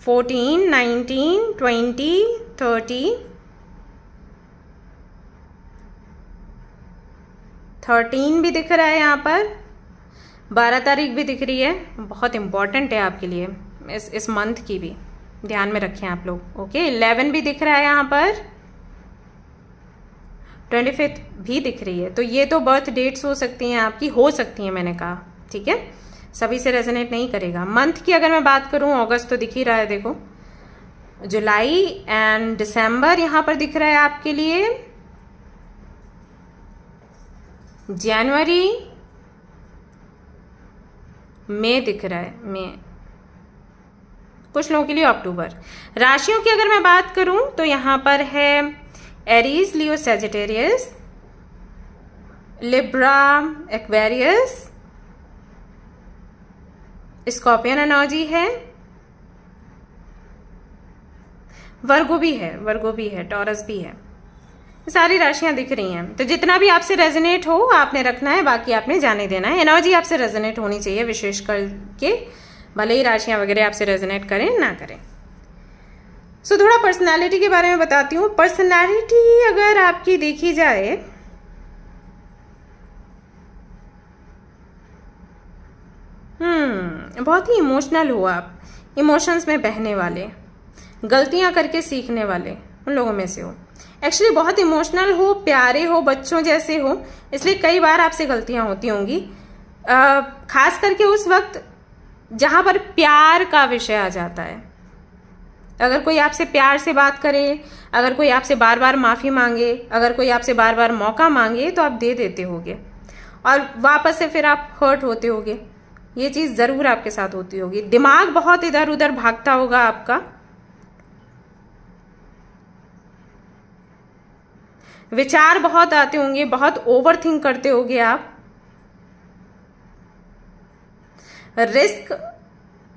fourteen nineteen twenty thirty thirteen भी दिख रहा है यहाँ पर बारह तारीख भी दिख रही है बहुत इम्पॉर्टेंट है आपके लिए इस इस मंथ की भी ध्यान में रखें आप लोग ओके इलेवन भी दिख रहा है यहाँ पर ट्वेंटी फिफ्थ भी दिख रही है तो ये तो बर्थ डेट्स हो सकती हैं आपकी हो सकती हैं मैंने कहा ठीक है सभी से रेजोनेट नहीं करेगा मंथ की अगर मैं बात करूँ अगस्त तो दिख ही रहा है देखो जुलाई एंड दिसंबर यहाँ पर दिख रहा है आपके लिए जनवरी मई दिख रहा है मई कुछ लोगों के लिए अक्टूबर राशियों की अगर मैं बात करूं तो यहां पर है Aries Leo Sagittarius Libra Aquarius Scorpion energy है वर्गो भी है वर्गो भी है टॉरस भी है सारी राशियां दिख रही हैं तो जितना भी आपसे रेजोनेट हो आपने रखना है बाकी आपने जाने देना है एनर्जी आपसे रेजोनेट होनी चाहिए विशेष करके भले ही राशियाँ वगैरह आपसे रेजोनेट करें ना करें सो so, थोड़ा पर्सनालिटी के बारे में बताती हूँ पर्सनालिटी अगर आपकी देखी जाए हम्म बहुत ही इमोशनल हो आप इमोशंस में बहने वाले गलतियाँ करके सीखने वाले उन लोगों में से हो एक्चुअली बहुत इमोशनल हो प्यारे हो बच्चों जैसे हो इसलिए कई बार आपसे गलतियाँ होती होंगी खास करके उस वक्त जहाँ पर प्यार का विषय आ जाता है अगर कोई आपसे प्यार से बात करे अगर कोई आपसे बार बार माफ़ी मांगे अगर कोई आपसे बार बार मौका मांगे तो आप दे देते होगे और वापस से फिर आप हर्ट होते होगे ये चीज़ ज़रूर आपके साथ होती होगी दिमाग बहुत इधर उधर भागता होगा आपका विचार बहुत आते होंगे बहुत ओवर थिंक करते होगे आप रिस्क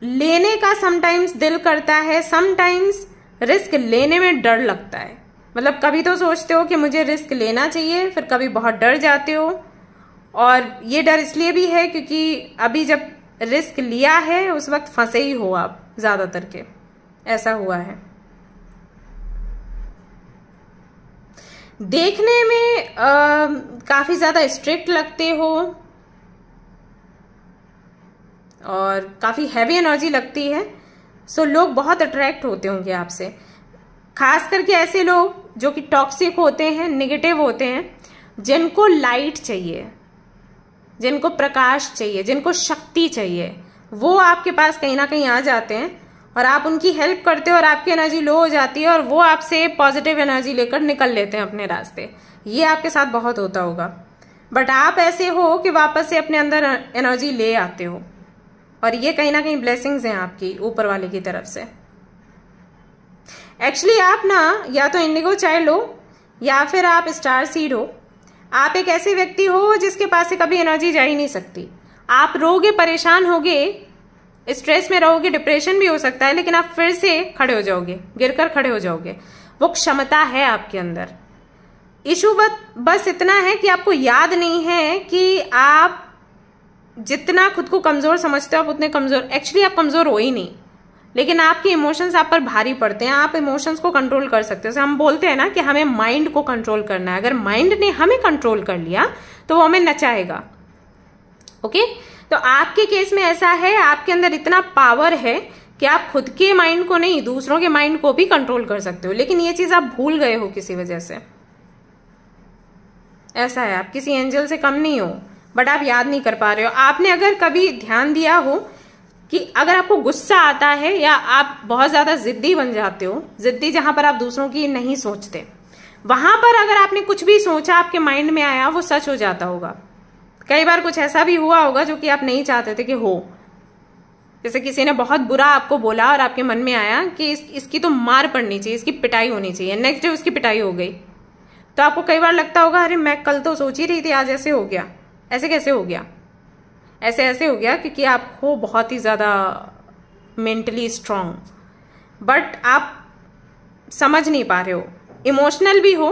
लेने का समटाइम्स दिल करता है समटाइम्स रिस्क लेने में डर लगता है मतलब कभी तो सोचते हो कि मुझे रिस्क लेना चाहिए फिर कभी बहुत डर जाते हो और ये डर इसलिए भी है क्योंकि अभी जब रिस्क लिया है उस वक्त फंसे ही हो आप ज़्यादातर के ऐसा हुआ है देखने में काफ़ी ज़्यादा स्ट्रिक्ट लगते हो और काफ़ी हैवी एनर्जी लगती है सो लोग बहुत अट्रैक्ट होते होंगे आपसे खास करके ऐसे लोग जो कि टॉक्सिक होते हैं निगेटिव होते हैं जिनको लाइट चाहिए जिनको प्रकाश चाहिए जिनको शक्ति चाहिए वो आपके पास कहीं ना कहीं आ जाते हैं और आप उनकी हेल्प करते हो और आपकी एनर्जी लो हो जाती है और वो आपसे पॉजिटिव एनर्जी लेकर निकल लेते हैं अपने रास्ते ये आपके साथ बहुत होता होगा बट आप ऐसे हो कि वापस से अपने अंदर एनर्जी ले आते हो और ये कहीं ना कहीं ब्लेसिंग्स हैं आपकी ऊपर वाले की तरफ से एक्चुअली आप ना या तो इंडिगो चाइल्ड हो या फिर आप स्टार सीड हो आप एक ऐसे व्यक्ति हो जिसके पास से कभी एनर्जी जा ही नहीं सकती आप रोगे परेशान होगे स्ट्रेस में रहोगे डिप्रेशन भी हो सकता है लेकिन आप फिर से खड़े हो जाओगे गिरकर खड़े हो जाओगे वो क्षमता है आपके अंदर इशू बस इतना है कि आपको याद नहीं है कि आप जितना खुद को कमज़ोर समझते हो आप उतने कमज़ोर एक्चुअली आप कमज़ोर हो ही नहीं लेकिन आपके इमोशंस आप पर भारी पड़ते हैं आप इमोशंस को कंट्रोल कर सकते हो हम बोलते हैं ना कि हमें माइंड को कंट्रोल करना है अगर माइंड ने हमें कंट्रोल कर लिया तो वो हमें नचाएगा ओके तो आपके केस में ऐसा है आपके अंदर इतना पावर है कि आप खुद के माइंड को नहीं दूसरों के माइंड को भी कंट्रोल कर सकते हो लेकिन ये चीज़ आप भूल गए हो किसी वजह से ऐसा है आप किसी एंजल से कम नहीं हो बट आप याद नहीं कर पा रहे हो आपने अगर कभी ध्यान दिया हो कि अगर आपको गुस्सा आता है या आप बहुत ज़्यादा ज़िद्दी बन जाते हो ज़िद्दी जहां पर आप दूसरों की नहीं सोचते वहां पर अगर आपने कुछ भी सोचा आपके माइंड में आया वो सच हो जाता होगा कई बार कुछ ऐसा भी हुआ होगा जो कि आप नहीं चाहते थे कि हो जैसे किसी ने बहुत बुरा आपको बोला और आपके मन में आया कि इस, इसकी तो मार पड़नी चाहिए इसकी पिटाई होनी चाहिए नेक्स्ट डे उसकी पिटाई हो गई तो आपको कई बार लगता होगा अरे मैं कल तो सोच ही रही थी आज ऐसे हो गया ऐसे कैसे हो गया ऐसे ऐसे हो गया क्योंकि आप हो बहुत ही ज़्यादा मेंटली स्ट्रांग बट आप समझ नहीं पा रहे हो इमोशनल भी हो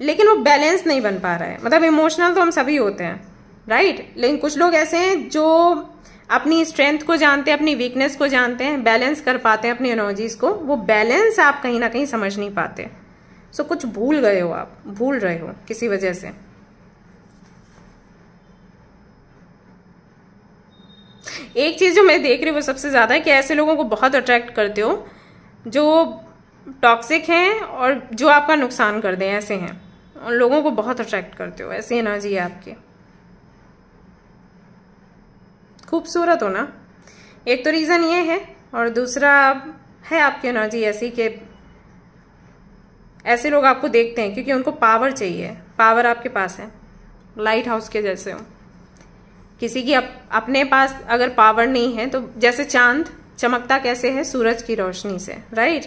लेकिन वो बैलेंस नहीं बन पा रहा है मतलब इमोशनल तो हम सभी होते हैं राइट right? लेकिन कुछ लोग ऐसे हैं जो अपनी स्ट्रेंथ को जानते हैं अपनी वीकनेस को जानते हैं बैलेंस कर पाते हैं अपनी एनर्जीज को वो बैलेंस आप कहीं ना कहीं समझ नहीं पाते सो so, कुछ भूल गए हो आप भूल रहे हो किसी वजह से एक चीज़ जो मैं देख रही हूँ वो सबसे ज़्यादा है कि ऐसे लोगों को बहुत अट्रैक्ट करते हो जो टॉक्सिक हैं और जो आपका नुकसान कर दें ऐसे हैं उन लोगों को बहुत अट्रैक्ट करते हो ऐसी एनर्जी है आपकी खूबसूरत हो ना एक तो रीज़न ये है और दूसरा है आपकी एनर्जी ऐसी कि ऐसे लोग आपको देखते हैं क्योंकि उनको पावर चाहिए पावर आपके पास है लाइट हाउस के जैसे हो किसी की अप, अपने पास अगर पावर नहीं है तो जैसे चांद चमकता कैसे है सूरज की रोशनी से राइट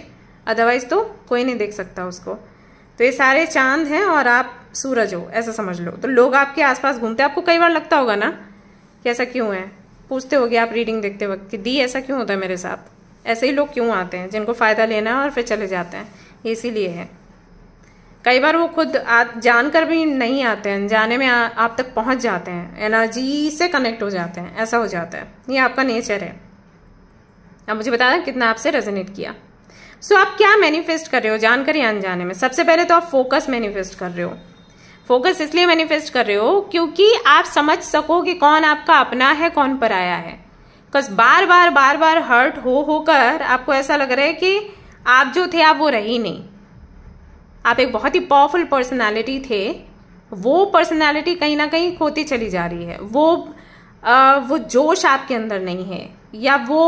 अदरवाइज तो कोई नहीं देख सकता उसको तो ये सारे चांद हैं और आप सूरज हो ऐसा समझ लो तो लोग आपके आसपास घूमते हैं आपको कई बार लगता होगा ना कि ऐसा क्यों है पूछते होगे आप रीडिंग देखते वक्त कि दी ऐसा क्यों होता है मेरे साथ ऐसे ही लोग क्यों आते हैं जिनको फ़ायदा लेना है और फिर चले जाते हैं इसीलिए है कई बार वो खुद जानकर भी नहीं आते हैं जाने में आ, आप तक पहुंच जाते हैं एनर्जी से कनेक्ट हो जाते हैं ऐसा हो जाता है ये आपका नेचर है अब मुझे बता दें कितना आपसे रेजोनेट किया सो so, आप क्या मैनिफेस्ट कर रहे हो जानकर या अनजाने में सबसे पहले तो आप फोकस मैनिफेस्ट कर रहे हो फोकस इसलिए मैनिफेस्ट कर रहे हो क्योंकि आप समझ सको कि कौन आपका अपना है कौन पराया है बस बार बार बार बार हर्ट हो होकर आपको ऐसा लग रहा है कि आप जो थे आप वो रही नहीं आप एक बहुत ही पावरफुल पर्सनालिटी थे वो पर्सनालिटी कहीं ना कहीं खोती चली जा रही है वो आ, वो जोश आपके अंदर नहीं है या वो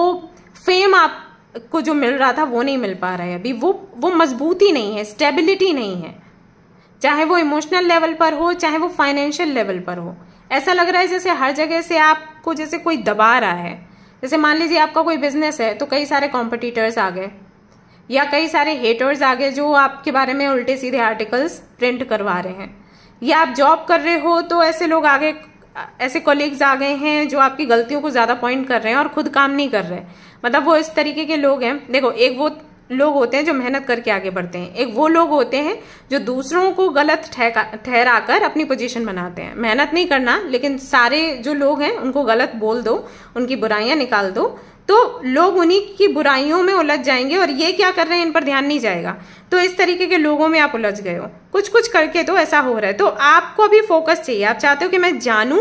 फेम आपको जो मिल रहा था वो नहीं मिल पा रहा है अभी वो वो मजबूती नहीं है स्टेबिलिटी नहीं है चाहे वो इमोशनल लेवल पर हो चाहे वो फाइनेंशियल लेवल पर हो ऐसा लग रहा है जैसे हर जगह से आपको जैसे कोई दबा रहा है जैसे मान लीजिए आपका कोई बिजनेस है तो कई सारे कॉम्पिटिटर्स आ गए या कई सारे हेटर्स आ गए जो आपके बारे में उल्टे सीधे आर्टिकल्स प्रिंट करवा रहे हैं या आप जॉब कर रहे हो तो ऐसे लोग आगे ऐसे कोलिग्स आ गए हैं जो आपकी गलतियों को ज़्यादा पॉइंट कर रहे हैं और खुद काम नहीं कर रहे मतलब वो इस तरीके के लोग हैं देखो एक वो लोग होते हैं जो मेहनत करके आगे बढ़ते हैं एक वो लोग होते हैं जो दूसरों को गलत ठहरा कर अपनी पोजीशन बनाते हैं मेहनत नहीं करना लेकिन सारे जो लोग हैं उनको गलत बोल दो उनकी बुराइयां निकाल दो तो लोग उन्हीं की बुराइयों में उलझ जाएंगे और ये क्या कर रहे हैं इन पर ध्यान नहीं जाएगा तो इस तरीके के लोगों में आप उलझ गए हो कुछ कुछ करके तो ऐसा हो रहा है तो आपको अभी फोकस चाहिए आप चाहते हो कि मैं जानूँ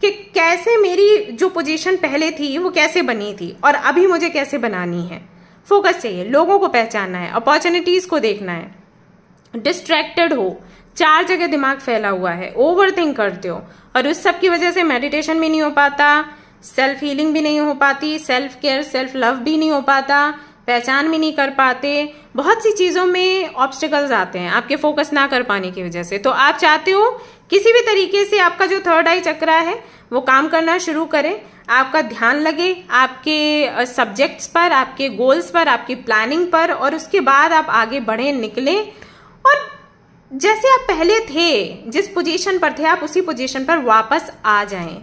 कि कैसे मेरी जो पोजीशन पहले थी वो कैसे बनी थी और अभी मुझे कैसे बनानी है फोकस चाहिए लोगों को पहचानना है अपॉर्चुनिटीज़ को देखना है डिस्ट्रैक्टेड हो चार जगह दिमाग फैला हुआ है ओवर थिंक करते हो और उस सब की वजह से मेडिटेशन भी नहीं हो पाता सेल्फ हीलिंग भी नहीं हो पाती सेल्फ केयर सेल्फ लव भी नहीं हो पाता पहचान भी नहीं कर पाते बहुत सी चीज़ों में ऑब्स्टिकल्स आते हैं आपके फोकस ना कर पाने की वजह से तो आप चाहते हो किसी भी तरीके से आपका जो थर्ड आई चक्रा है वो काम करना शुरू करें आपका ध्यान लगे आपके सब्जेक्ट्स पर आपके गोल्स पर आपकी प्लानिंग पर और उसके बाद आप आगे बढ़ें निकलें और जैसे आप पहले थे जिस पोजीशन पर थे आप उसी पोजीशन पर वापस आ जाएं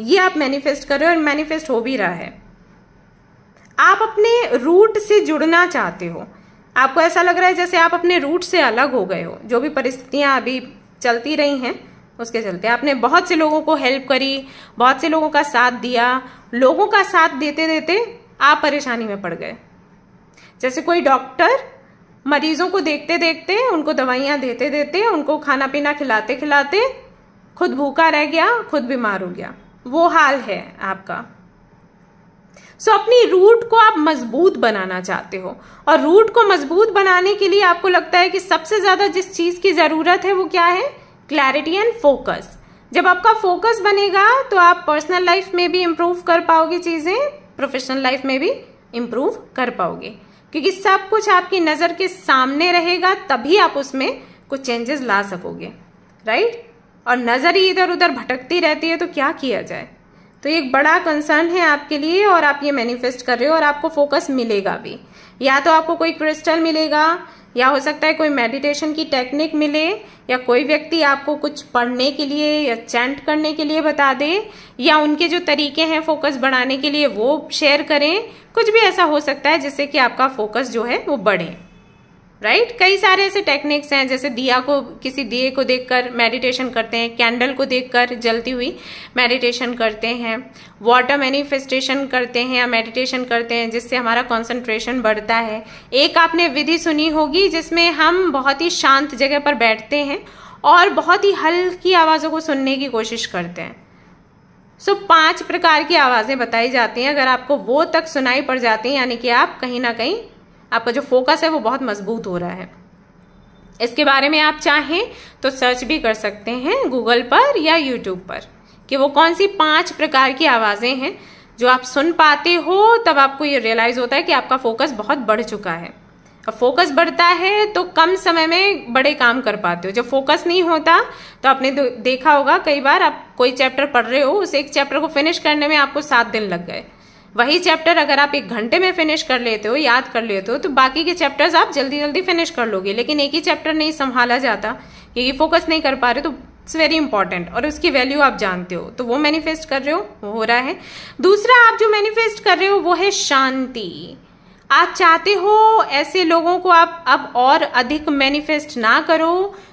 ये आप मैनिफेस्ट कर रहे हो और मैनिफेस्ट हो भी रहा है आप अपने रूट से जुड़ना चाहते हो आपको ऐसा लग रहा है जैसे आप अपने रूट से अलग हो गए हो जो भी परिस्थितियाँ अभी चलती रही हैं उसके चलते आपने बहुत से लोगों को हेल्प करी बहुत से लोगों का साथ दिया लोगों का साथ देते देते आप परेशानी में पड़ गए जैसे कोई डॉक्टर मरीजों को देखते देखते उनको दवाइयाँ देते देते उनको खाना पीना खिलाते खिलाते खुद भूखा रह गया खुद बीमार हो गया वो हाल है आपका सो so, अपनी रूट को आप मजबूत बनाना चाहते हो और रूट को मजबूत बनाने के लिए आपको लगता है कि सबसे ज्यादा जिस चीज की जरूरत है वो क्या है क्लैरिटी एंड फोकस जब आपका फोकस बनेगा तो आप पर्सनल लाइफ में भी इम्प्रूव कर पाओगे चीजें प्रोफेशनल लाइफ में भी इम्प्रूव कर पाओगे क्योंकि सब कुछ आपकी नजर के सामने रहेगा तभी आप उसमें कुछ चेंजेस ला सकोगे राइट right? और नज़र ही इधर उधर भटकती रहती है तो क्या किया जाए तो एक बड़ा कंसर्न है आपके लिए और आप ये मैनिफेस्ट कर रहे हो और आपको फोकस मिलेगा भी या तो आपको कोई क्रिस्टल मिलेगा या हो सकता है कोई मेडिटेशन की टेक्निक मिले या कोई व्यक्ति आपको कुछ पढ़ने के लिए या चैंट करने के लिए बता दे या उनके जो तरीके हैं फोकस बढ़ाने के लिए वो शेयर करें कुछ भी ऐसा हो सकता है जिससे कि आपका फोकस जो है वो बढ़े राइट right? कई सारे ऐसे टेक्निक्स हैं जैसे दिया को किसी दिए को देखकर मेडिटेशन करते हैं कैंडल को देखकर जलती हुई मेडिटेशन करते हैं वाटर मैनिफेस्टेशन करते हैं या मेडिटेशन करते हैं जिससे हमारा कंसंट्रेशन बढ़ता है एक आपने विधि सुनी होगी जिसमें हम बहुत ही शांत जगह पर बैठते हैं और बहुत ही हल्की आवाज़ों को सुनने की कोशिश करते हैं सो so, पांच प्रकार की आवाज़ें बताई जाती हैं अगर आपको वो तक सुनाई पड़ जाती हैं यानी कि आप कहीं ना कहीं आपका जो फोकस है वो बहुत मजबूत हो रहा है इसके बारे में आप चाहें तो सर्च भी कर सकते हैं गूगल पर या यूट्यूब पर कि वो कौन सी पांच प्रकार की आवाज़ें हैं जो आप सुन पाते हो तब आपको ये रियलाइज़ होता है कि आपका फोकस बहुत बढ़ चुका है अब फोकस बढ़ता है तो कम समय में बड़े काम कर पाते हो जब फोकस नहीं होता तो आपने देखा होगा कई बार आप कोई चैप्टर पढ़ रहे हो उस एक चैप्टर को फिनिश करने में आपको सात दिन लग गए वही चैप्टर अगर आप एक घंटे में फिनिश कर लेते हो याद कर लेते हो तो बाकी के चैप्टर्स आप जल्दी जल्दी फिनिश कर लोगे लेकिन एक ही चैप्टर नहीं संभाला जाता क्योंकि फोकस नहीं कर पा रहे तो इट्स वेरी इंपॉर्टेंट और उसकी वैल्यू आप जानते हो तो वो मैनिफेस्ट कर रहे हो वो हो रहा है दूसरा आप जो मैनिफेस्ट कर रहे हो वो है शांति आप चाहते हो ऐसे लोगों को आप अब और अधिक मैनिफेस्ट ना करो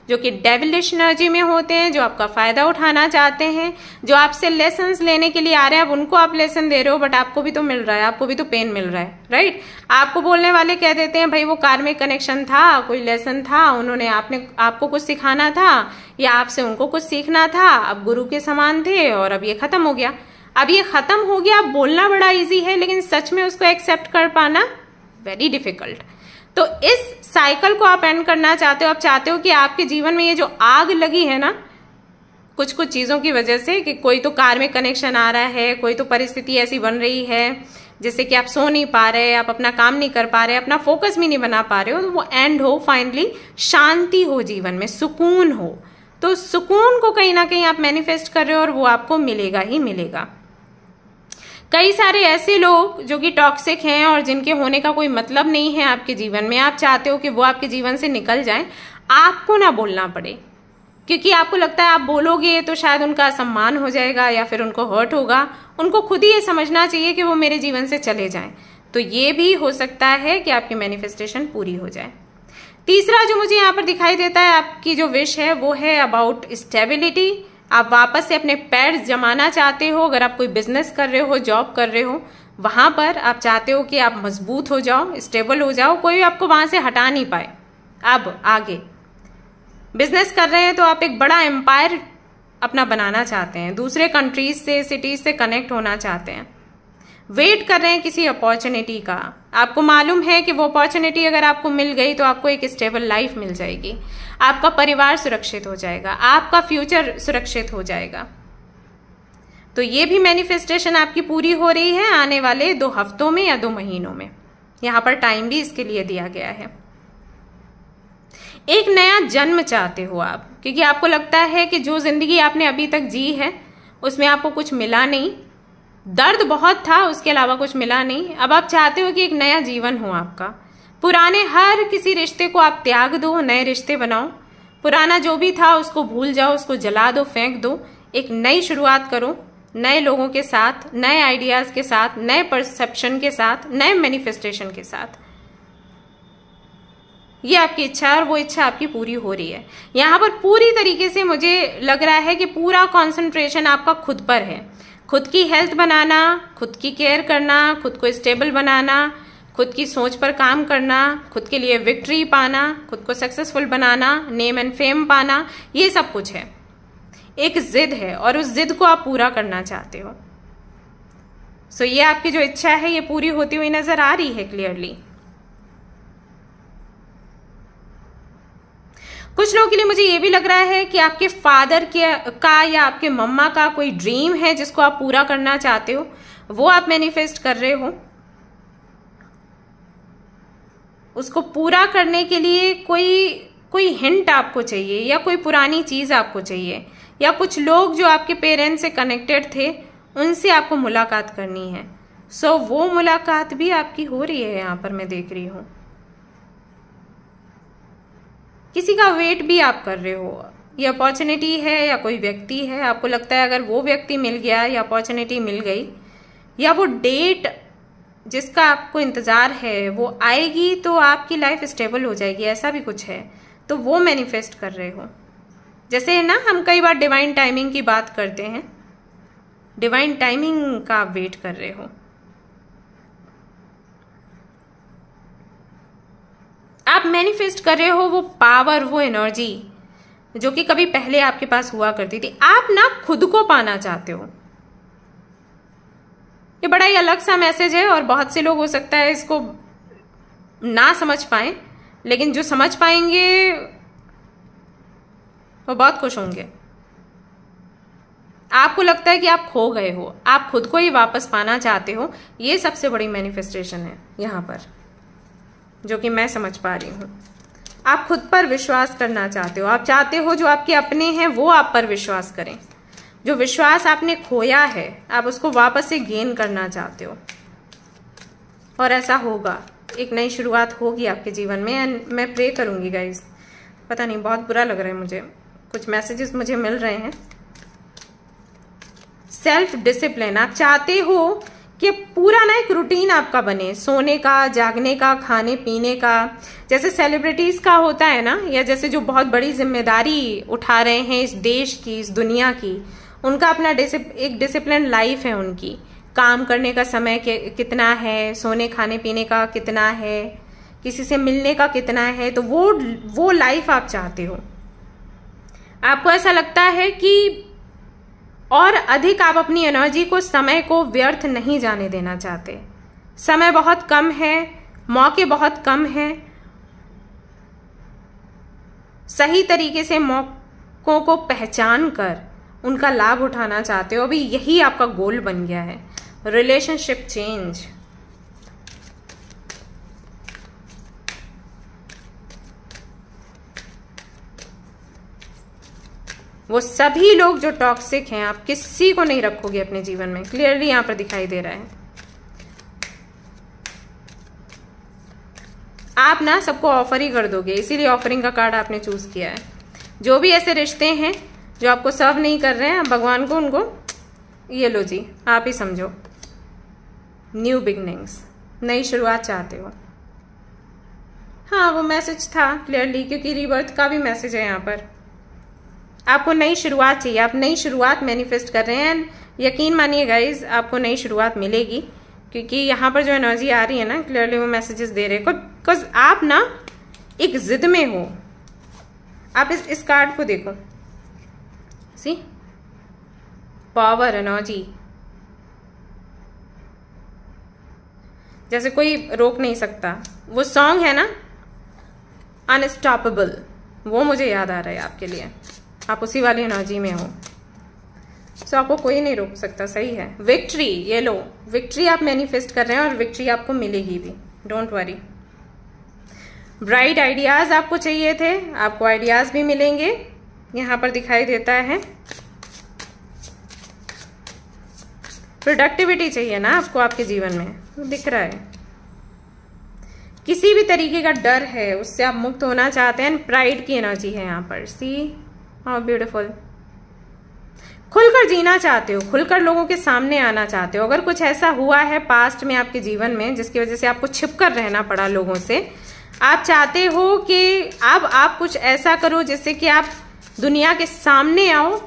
जो कि डेविलिश एनर्जी में होते हैं जो आपका फ़ायदा उठाना चाहते हैं जो आपसे लेसन लेने के लिए आ रहे हैं अब उनको आप लेसन दे रहे हो बट आपको भी तो मिल रहा है आपको भी तो पेन मिल रहा है राइट आपको बोलने वाले कह देते हैं भाई वो कार्मिक कनेक्शन था कोई लेसन था उन्होंने आपने आपको कुछ सिखाना था या आपसे उनको कुछ सीखना था अब गुरु के समान थे और अब ये ख़त्म हो गया अब ये ख़त्म हो गया बोलना बड़ा इजी है लेकिन सच में उसको एक्सेप्ट कर पाना वेरी डिफिकल्ट तो इस साइकिल को आप एंड करना चाहते हो आप चाहते हो कि आपके जीवन में ये जो आग लगी है ना कुछ कुछ चीज़ों की वजह से कि कोई तो कार में कनेक्शन आ रहा है कोई तो परिस्थिति ऐसी बन रही है जैसे कि आप सो नहीं पा रहे आप अपना काम नहीं कर पा रहे अपना फोकस भी नहीं बना पा रहे हो तो वो एंड हो फाइनली शांति हो जीवन में सुकून हो तो सुकून को कहीं ना कहीं आप मैनिफेस्ट कर रहे हो और वो आपको मिलेगा ही मिलेगा कई सारे ऐसे लोग जो कि टॉक्सिक हैं और जिनके होने का कोई मतलब नहीं है आपके जीवन में आप चाहते हो कि वो आपके जीवन से निकल जाएं आपको ना बोलना पड़े क्योंकि आपको लगता है आप बोलोगे तो शायद उनका सम्मान हो जाएगा या फिर उनको हर्ट होगा उनको खुद ही ये समझना चाहिए कि वो मेरे जीवन से चले जाएं तो ये भी हो सकता है कि आपकी मैनिफेस्टेशन पूरी हो जाए तीसरा जो मुझे यहाँ पर दिखाई देता है आपकी जो विश है वो है अबाउट स्टेबिलिटी आप वापस से अपने पैर जमाना चाहते हो अगर आप कोई बिजनेस कर रहे हो जॉब कर रहे हो वहाँ पर आप चाहते हो कि आप मजबूत हो जाओ स्टेबल हो जाओ कोई आपको वहाँ से हटा नहीं पाए अब आगे बिजनेस कर रहे हैं तो आप एक बड़ा एम्पायर अपना बनाना चाहते हैं दूसरे कंट्रीज से सिटीज से कनेक्ट होना चाहते हैं वेट कर रहे हैं किसी अपॉर्चुनिटी का आपको मालूम है कि वो अपॉर्चुनिटी अगर आपको मिल गई तो आपको एक स्टेबल लाइफ मिल जाएगी आपका परिवार सुरक्षित हो जाएगा आपका फ्यूचर सुरक्षित हो जाएगा तो ये भी मैनिफेस्टेशन आपकी पूरी हो रही है आने वाले दो हफ्तों में या दो महीनों में यहाँ पर टाइम भी इसके लिए दिया गया है एक नया जन्म चाहते हो आप क्योंकि आपको लगता है कि जो ज़िंदगी आपने अभी तक जी है उसमें आपको कुछ मिला नहीं दर्द बहुत था उसके अलावा कुछ मिला नहीं अब आप चाहते हो कि एक नया जीवन हो आपका पुराने हर किसी रिश्ते को आप त्याग दो नए रिश्ते बनाओ पुराना जो भी था उसको भूल जाओ उसको जला दो फेंक दो एक नई शुरुआत करो नए लोगों के साथ नए आइडियाज़ के साथ नए परसेप्शन के साथ नए मैनिफेस्टेशन के साथ ये आपकी इच्छा है और वो इच्छा आपकी पूरी हो रही है यहाँ पर पूरी तरीके से मुझे लग रहा है कि पूरा कंसंट्रेशन आपका खुद पर है खुद की हेल्थ बनाना खुद की केयर करना खुद को स्टेबल बनाना खुद की सोच पर काम करना खुद के लिए विक्ट्री पाना खुद को सक्सेसफुल बनाना नेम एंड फेम पाना ये सब कुछ है एक जिद है और उस जिद को आप पूरा करना चाहते हो सो so ये आपकी जो इच्छा है ये पूरी होती हुई नज़र आ रही है क्लियरली कुछ लोगों के लिए मुझे ये भी लग रहा है कि आपके फादर के का या आपके मम्मा का कोई ड्रीम है जिसको आप पूरा करना चाहते हो वो आप मैनिफेस्ट कर रहे हो उसको पूरा करने के लिए कोई कोई हिंट आपको चाहिए या कोई पुरानी चीज़ आपको चाहिए या कुछ लोग जो आपके पेरेंट्स से कनेक्टेड थे उनसे आपको मुलाकात करनी है सो so, वो मुलाकात भी आपकी हो रही है यहाँ पर मैं देख रही हूँ किसी का वेट भी आप कर रहे हो ये अपॉर्चुनिटी है या कोई व्यक्ति है आपको लगता है अगर वो व्यक्ति मिल गया या अपॉर्चुनिटी मिल गई या वो डेट जिसका आपको इंतज़ार है वो आएगी तो आपकी लाइफ स्टेबल हो जाएगी ऐसा भी कुछ है तो वो मैनिफेस्ट कर रहे हो जैसे ना हम कई बार डिवाइन टाइमिंग की बात करते हैं डिवाइन टाइमिंग का आप वेट कर रहे हो आप मैनिफेस्ट कर रहे हो वो पावर वो एनर्जी जो कि कभी पहले आपके पास हुआ करती थी आप ना खुद को पाना चाहते हो ये बड़ा ही अलग सा मैसेज है और बहुत से लोग हो सकता है इसको ना समझ पाए लेकिन जो समझ पाएंगे वो बहुत खुश होंगे आपको लगता है कि आप खो गए हो आप खुद को ही वापस पाना चाहते हो ये सबसे बड़ी मैनिफेस्टेशन है यहाँ पर जो कि मैं समझ पा रही हूँ आप खुद पर विश्वास करना चाहते हो आप चाहते हो जो आपके अपने हैं वो आप पर विश्वास करें जो विश्वास आपने खोया है आप उसको वापस से गेन करना चाहते हो और ऐसा होगा एक नई शुरुआत होगी आपके जीवन में एंड मैं प्रे करूंगी गाइज पता नहीं बहुत बुरा लग रहा है मुझे कुछ मैसेजेस मुझे मिल रहे हैं सेल्फ डिसिप्लिन आप चाहते हो कि पूरा ना एक रूटीन आपका बने सोने का जागने का खाने पीने का जैसे सेलिब्रिटीज़ का होता है ना या जैसे जो बहुत बड़ी जिम्मेदारी उठा रहे हैं इस देश की इस दुनिया की उनका अपना एक डिसिप्लिन लाइफ है उनकी काम करने का समय कितना है सोने खाने पीने का कितना है किसी से मिलने का कितना है तो वो वो लाइफ आप चाहते हो आपको ऐसा लगता है कि और अधिक आप अपनी एनर्जी को समय को व्यर्थ नहीं जाने देना चाहते समय बहुत कम है मौके बहुत कम हैं सही तरीके से मौक़ों को पहचान कर उनका लाभ उठाना चाहते हो अभी यही आपका गोल बन गया है रिलेशनशिप चेंज वो सभी लोग जो टॉक्सिक हैं आप किसी को नहीं रखोगे अपने जीवन में क्लियरली यहां पर दिखाई दे रहा है आप ना सबको ऑफर ही कर दोगे इसीलिए ऑफरिंग का कार्ड आपने चूज किया है जो भी ऐसे रिश्ते हैं जो आपको सर्व नहीं कर रहे हैं भगवान को उनको ये लो जी आप ही समझो न्यू बिगनिंग्स नई शुरुआत चाहते हो हाँ वो मैसेज था क्लियरली क्योंकि रिबर्थ का भी मैसेज है यहाँ पर आपको नई शुरुआत चाहिए आप नई शुरुआत मैनिफेस्ट कर रहे हैं यकीन मानिए गाइज आपको नई शुरुआत मिलेगी क्योंकि यहाँ पर जो एनर्जी आ रही है ना क्लियरली वो मैसेजेस दे रहे हैं बिकॉज आप ना एक जिद में हो आप इस इस कार्ड को देखो सी पावर एनर्जी जैसे कोई रोक नहीं सकता वो सॉन्ग है ना अनस्टॉपेबल वो मुझे याद आ रहा है आपके लिए आप उसी वाली एनर्जी में हो सो so, आपको कोई नहीं रोक सकता सही है विक्ट्री ये लो विक्ट्री आप मैनिफेस्ट कर रहे हैं और विक्ट्री आपको मिलेगी भी डोंट वरी ब्राइट आइडियाज आपको चाहिए थे आपको आइडियाज भी मिलेंगे यहां पर दिखाई देता है प्रोडक्टिविटी चाहिए ना आपको आपके जीवन में दिख रहा है किसी भी तरीके का डर है उससे आप मुक्त होना चाहते हैं प्राइड की एनर्जी है यहाँ पर सी हाँ ब्यूटिफुल खुलकर जीना चाहते हो खुलकर लोगों के सामने आना चाहते हो अगर कुछ ऐसा हुआ है पास्ट में आपके जीवन में जिसकी वजह से आपको छिप कर रहना पड़ा लोगों से आप चाहते हो कि अब आप कुछ ऐसा करो जिससे कि आप दुनिया के सामने आओ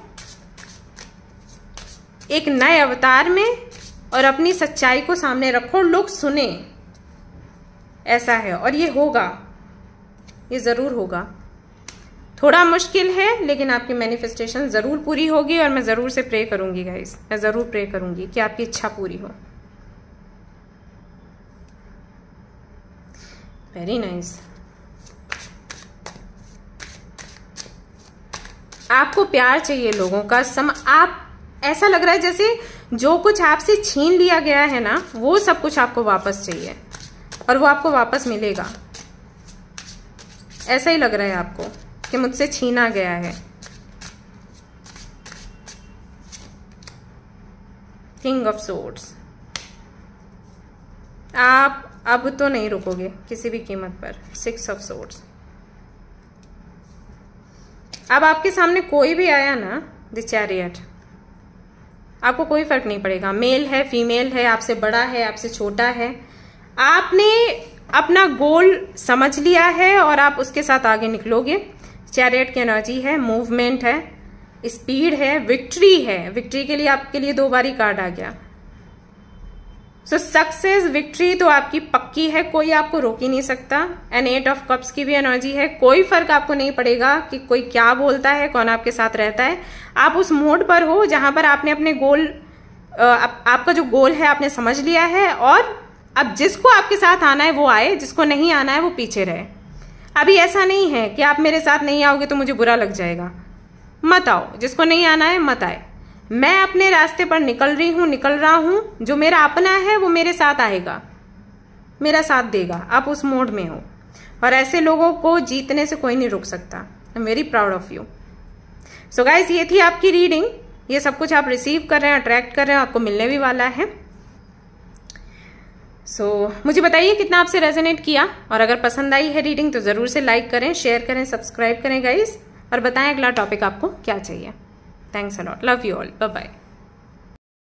एक नए अवतार में और अपनी सच्चाई को सामने रखो लोग सुने ऐसा है और ये होगा ये ज़रूर होगा थोड़ा मुश्किल है लेकिन आपकी मैनिफेस्टेशन ज़रूर पूरी होगी और मैं ज़रूर से प्रे करूंगी गाइज मैं ज़रूर प्रे करूंगी कि आपकी इच्छा पूरी हो वेरी नाइस nice. आपको प्यार चाहिए लोगों का सम आप ऐसा लग रहा है जैसे जो कुछ आपसे छीन लिया गया है ना वो सब कुछ आपको वापस चाहिए और वो आपको वापस मिलेगा ऐसा ही लग रहा है आपको के मुझसे छीना गया है किंग ऑफ सोर्ड्स आप अब तो नहीं रुकोगे किसी भी कीमत पर सिक्स ऑफ सोर्ड्स अब आपके सामने कोई भी आया ना द चैरियट आपको कोई फर्क नहीं पड़ेगा मेल है फीमेल है आपसे बड़ा है आपसे छोटा है आपने अपना गोल समझ लिया है और आप उसके साथ आगे निकलोगे चैरियट की एनर्जी है मूवमेंट है स्पीड है विक्ट्री है विक्ट्री के लिए आपके लिए दो बारी कार्ड आ गया सो सक्सेस विक्ट्री तो आपकी पक्की है कोई आपको रोक ही नहीं सकता एन एट ऑफ कप्स की भी एनर्जी है कोई फर्क आपको नहीं पड़ेगा कि कोई क्या बोलता है कौन आपके साथ रहता है आप उस मोड पर हो जहां पर आपने अपने गोल आप, आपका जो गोल है आपने समझ लिया है और अब जिसको आपके साथ आना है वो आए जिसको नहीं आना है वो पीछे रहे अभी ऐसा नहीं है कि आप मेरे साथ नहीं आओगे तो मुझे बुरा लग जाएगा मत आओ जिसको नहीं आना है मत आए मैं अपने रास्ते पर निकल रही हूँ निकल रहा हूँ जो मेरा अपना है वो मेरे साथ आएगा मेरा साथ देगा आप उस मोड में हो और ऐसे लोगों को जीतने से कोई नहीं रोक सकता I am very proud of you so guys ये थी आपकी रीडिंग ये सब कुछ आप रिसीव कर रहे हैं अट्रैक्ट कर रहे हैं आपको मिलने भी वाला है सो so, मुझे बताइए कितना आपसे रेजोनेट किया और अगर पसंद आई है रीडिंग तो ज़रूर से लाइक करें शेयर करें सब्सक्राइब करें गाइज और बताएं अगला टॉपिक आपको क्या चाहिए thanks a lot love you all bye bye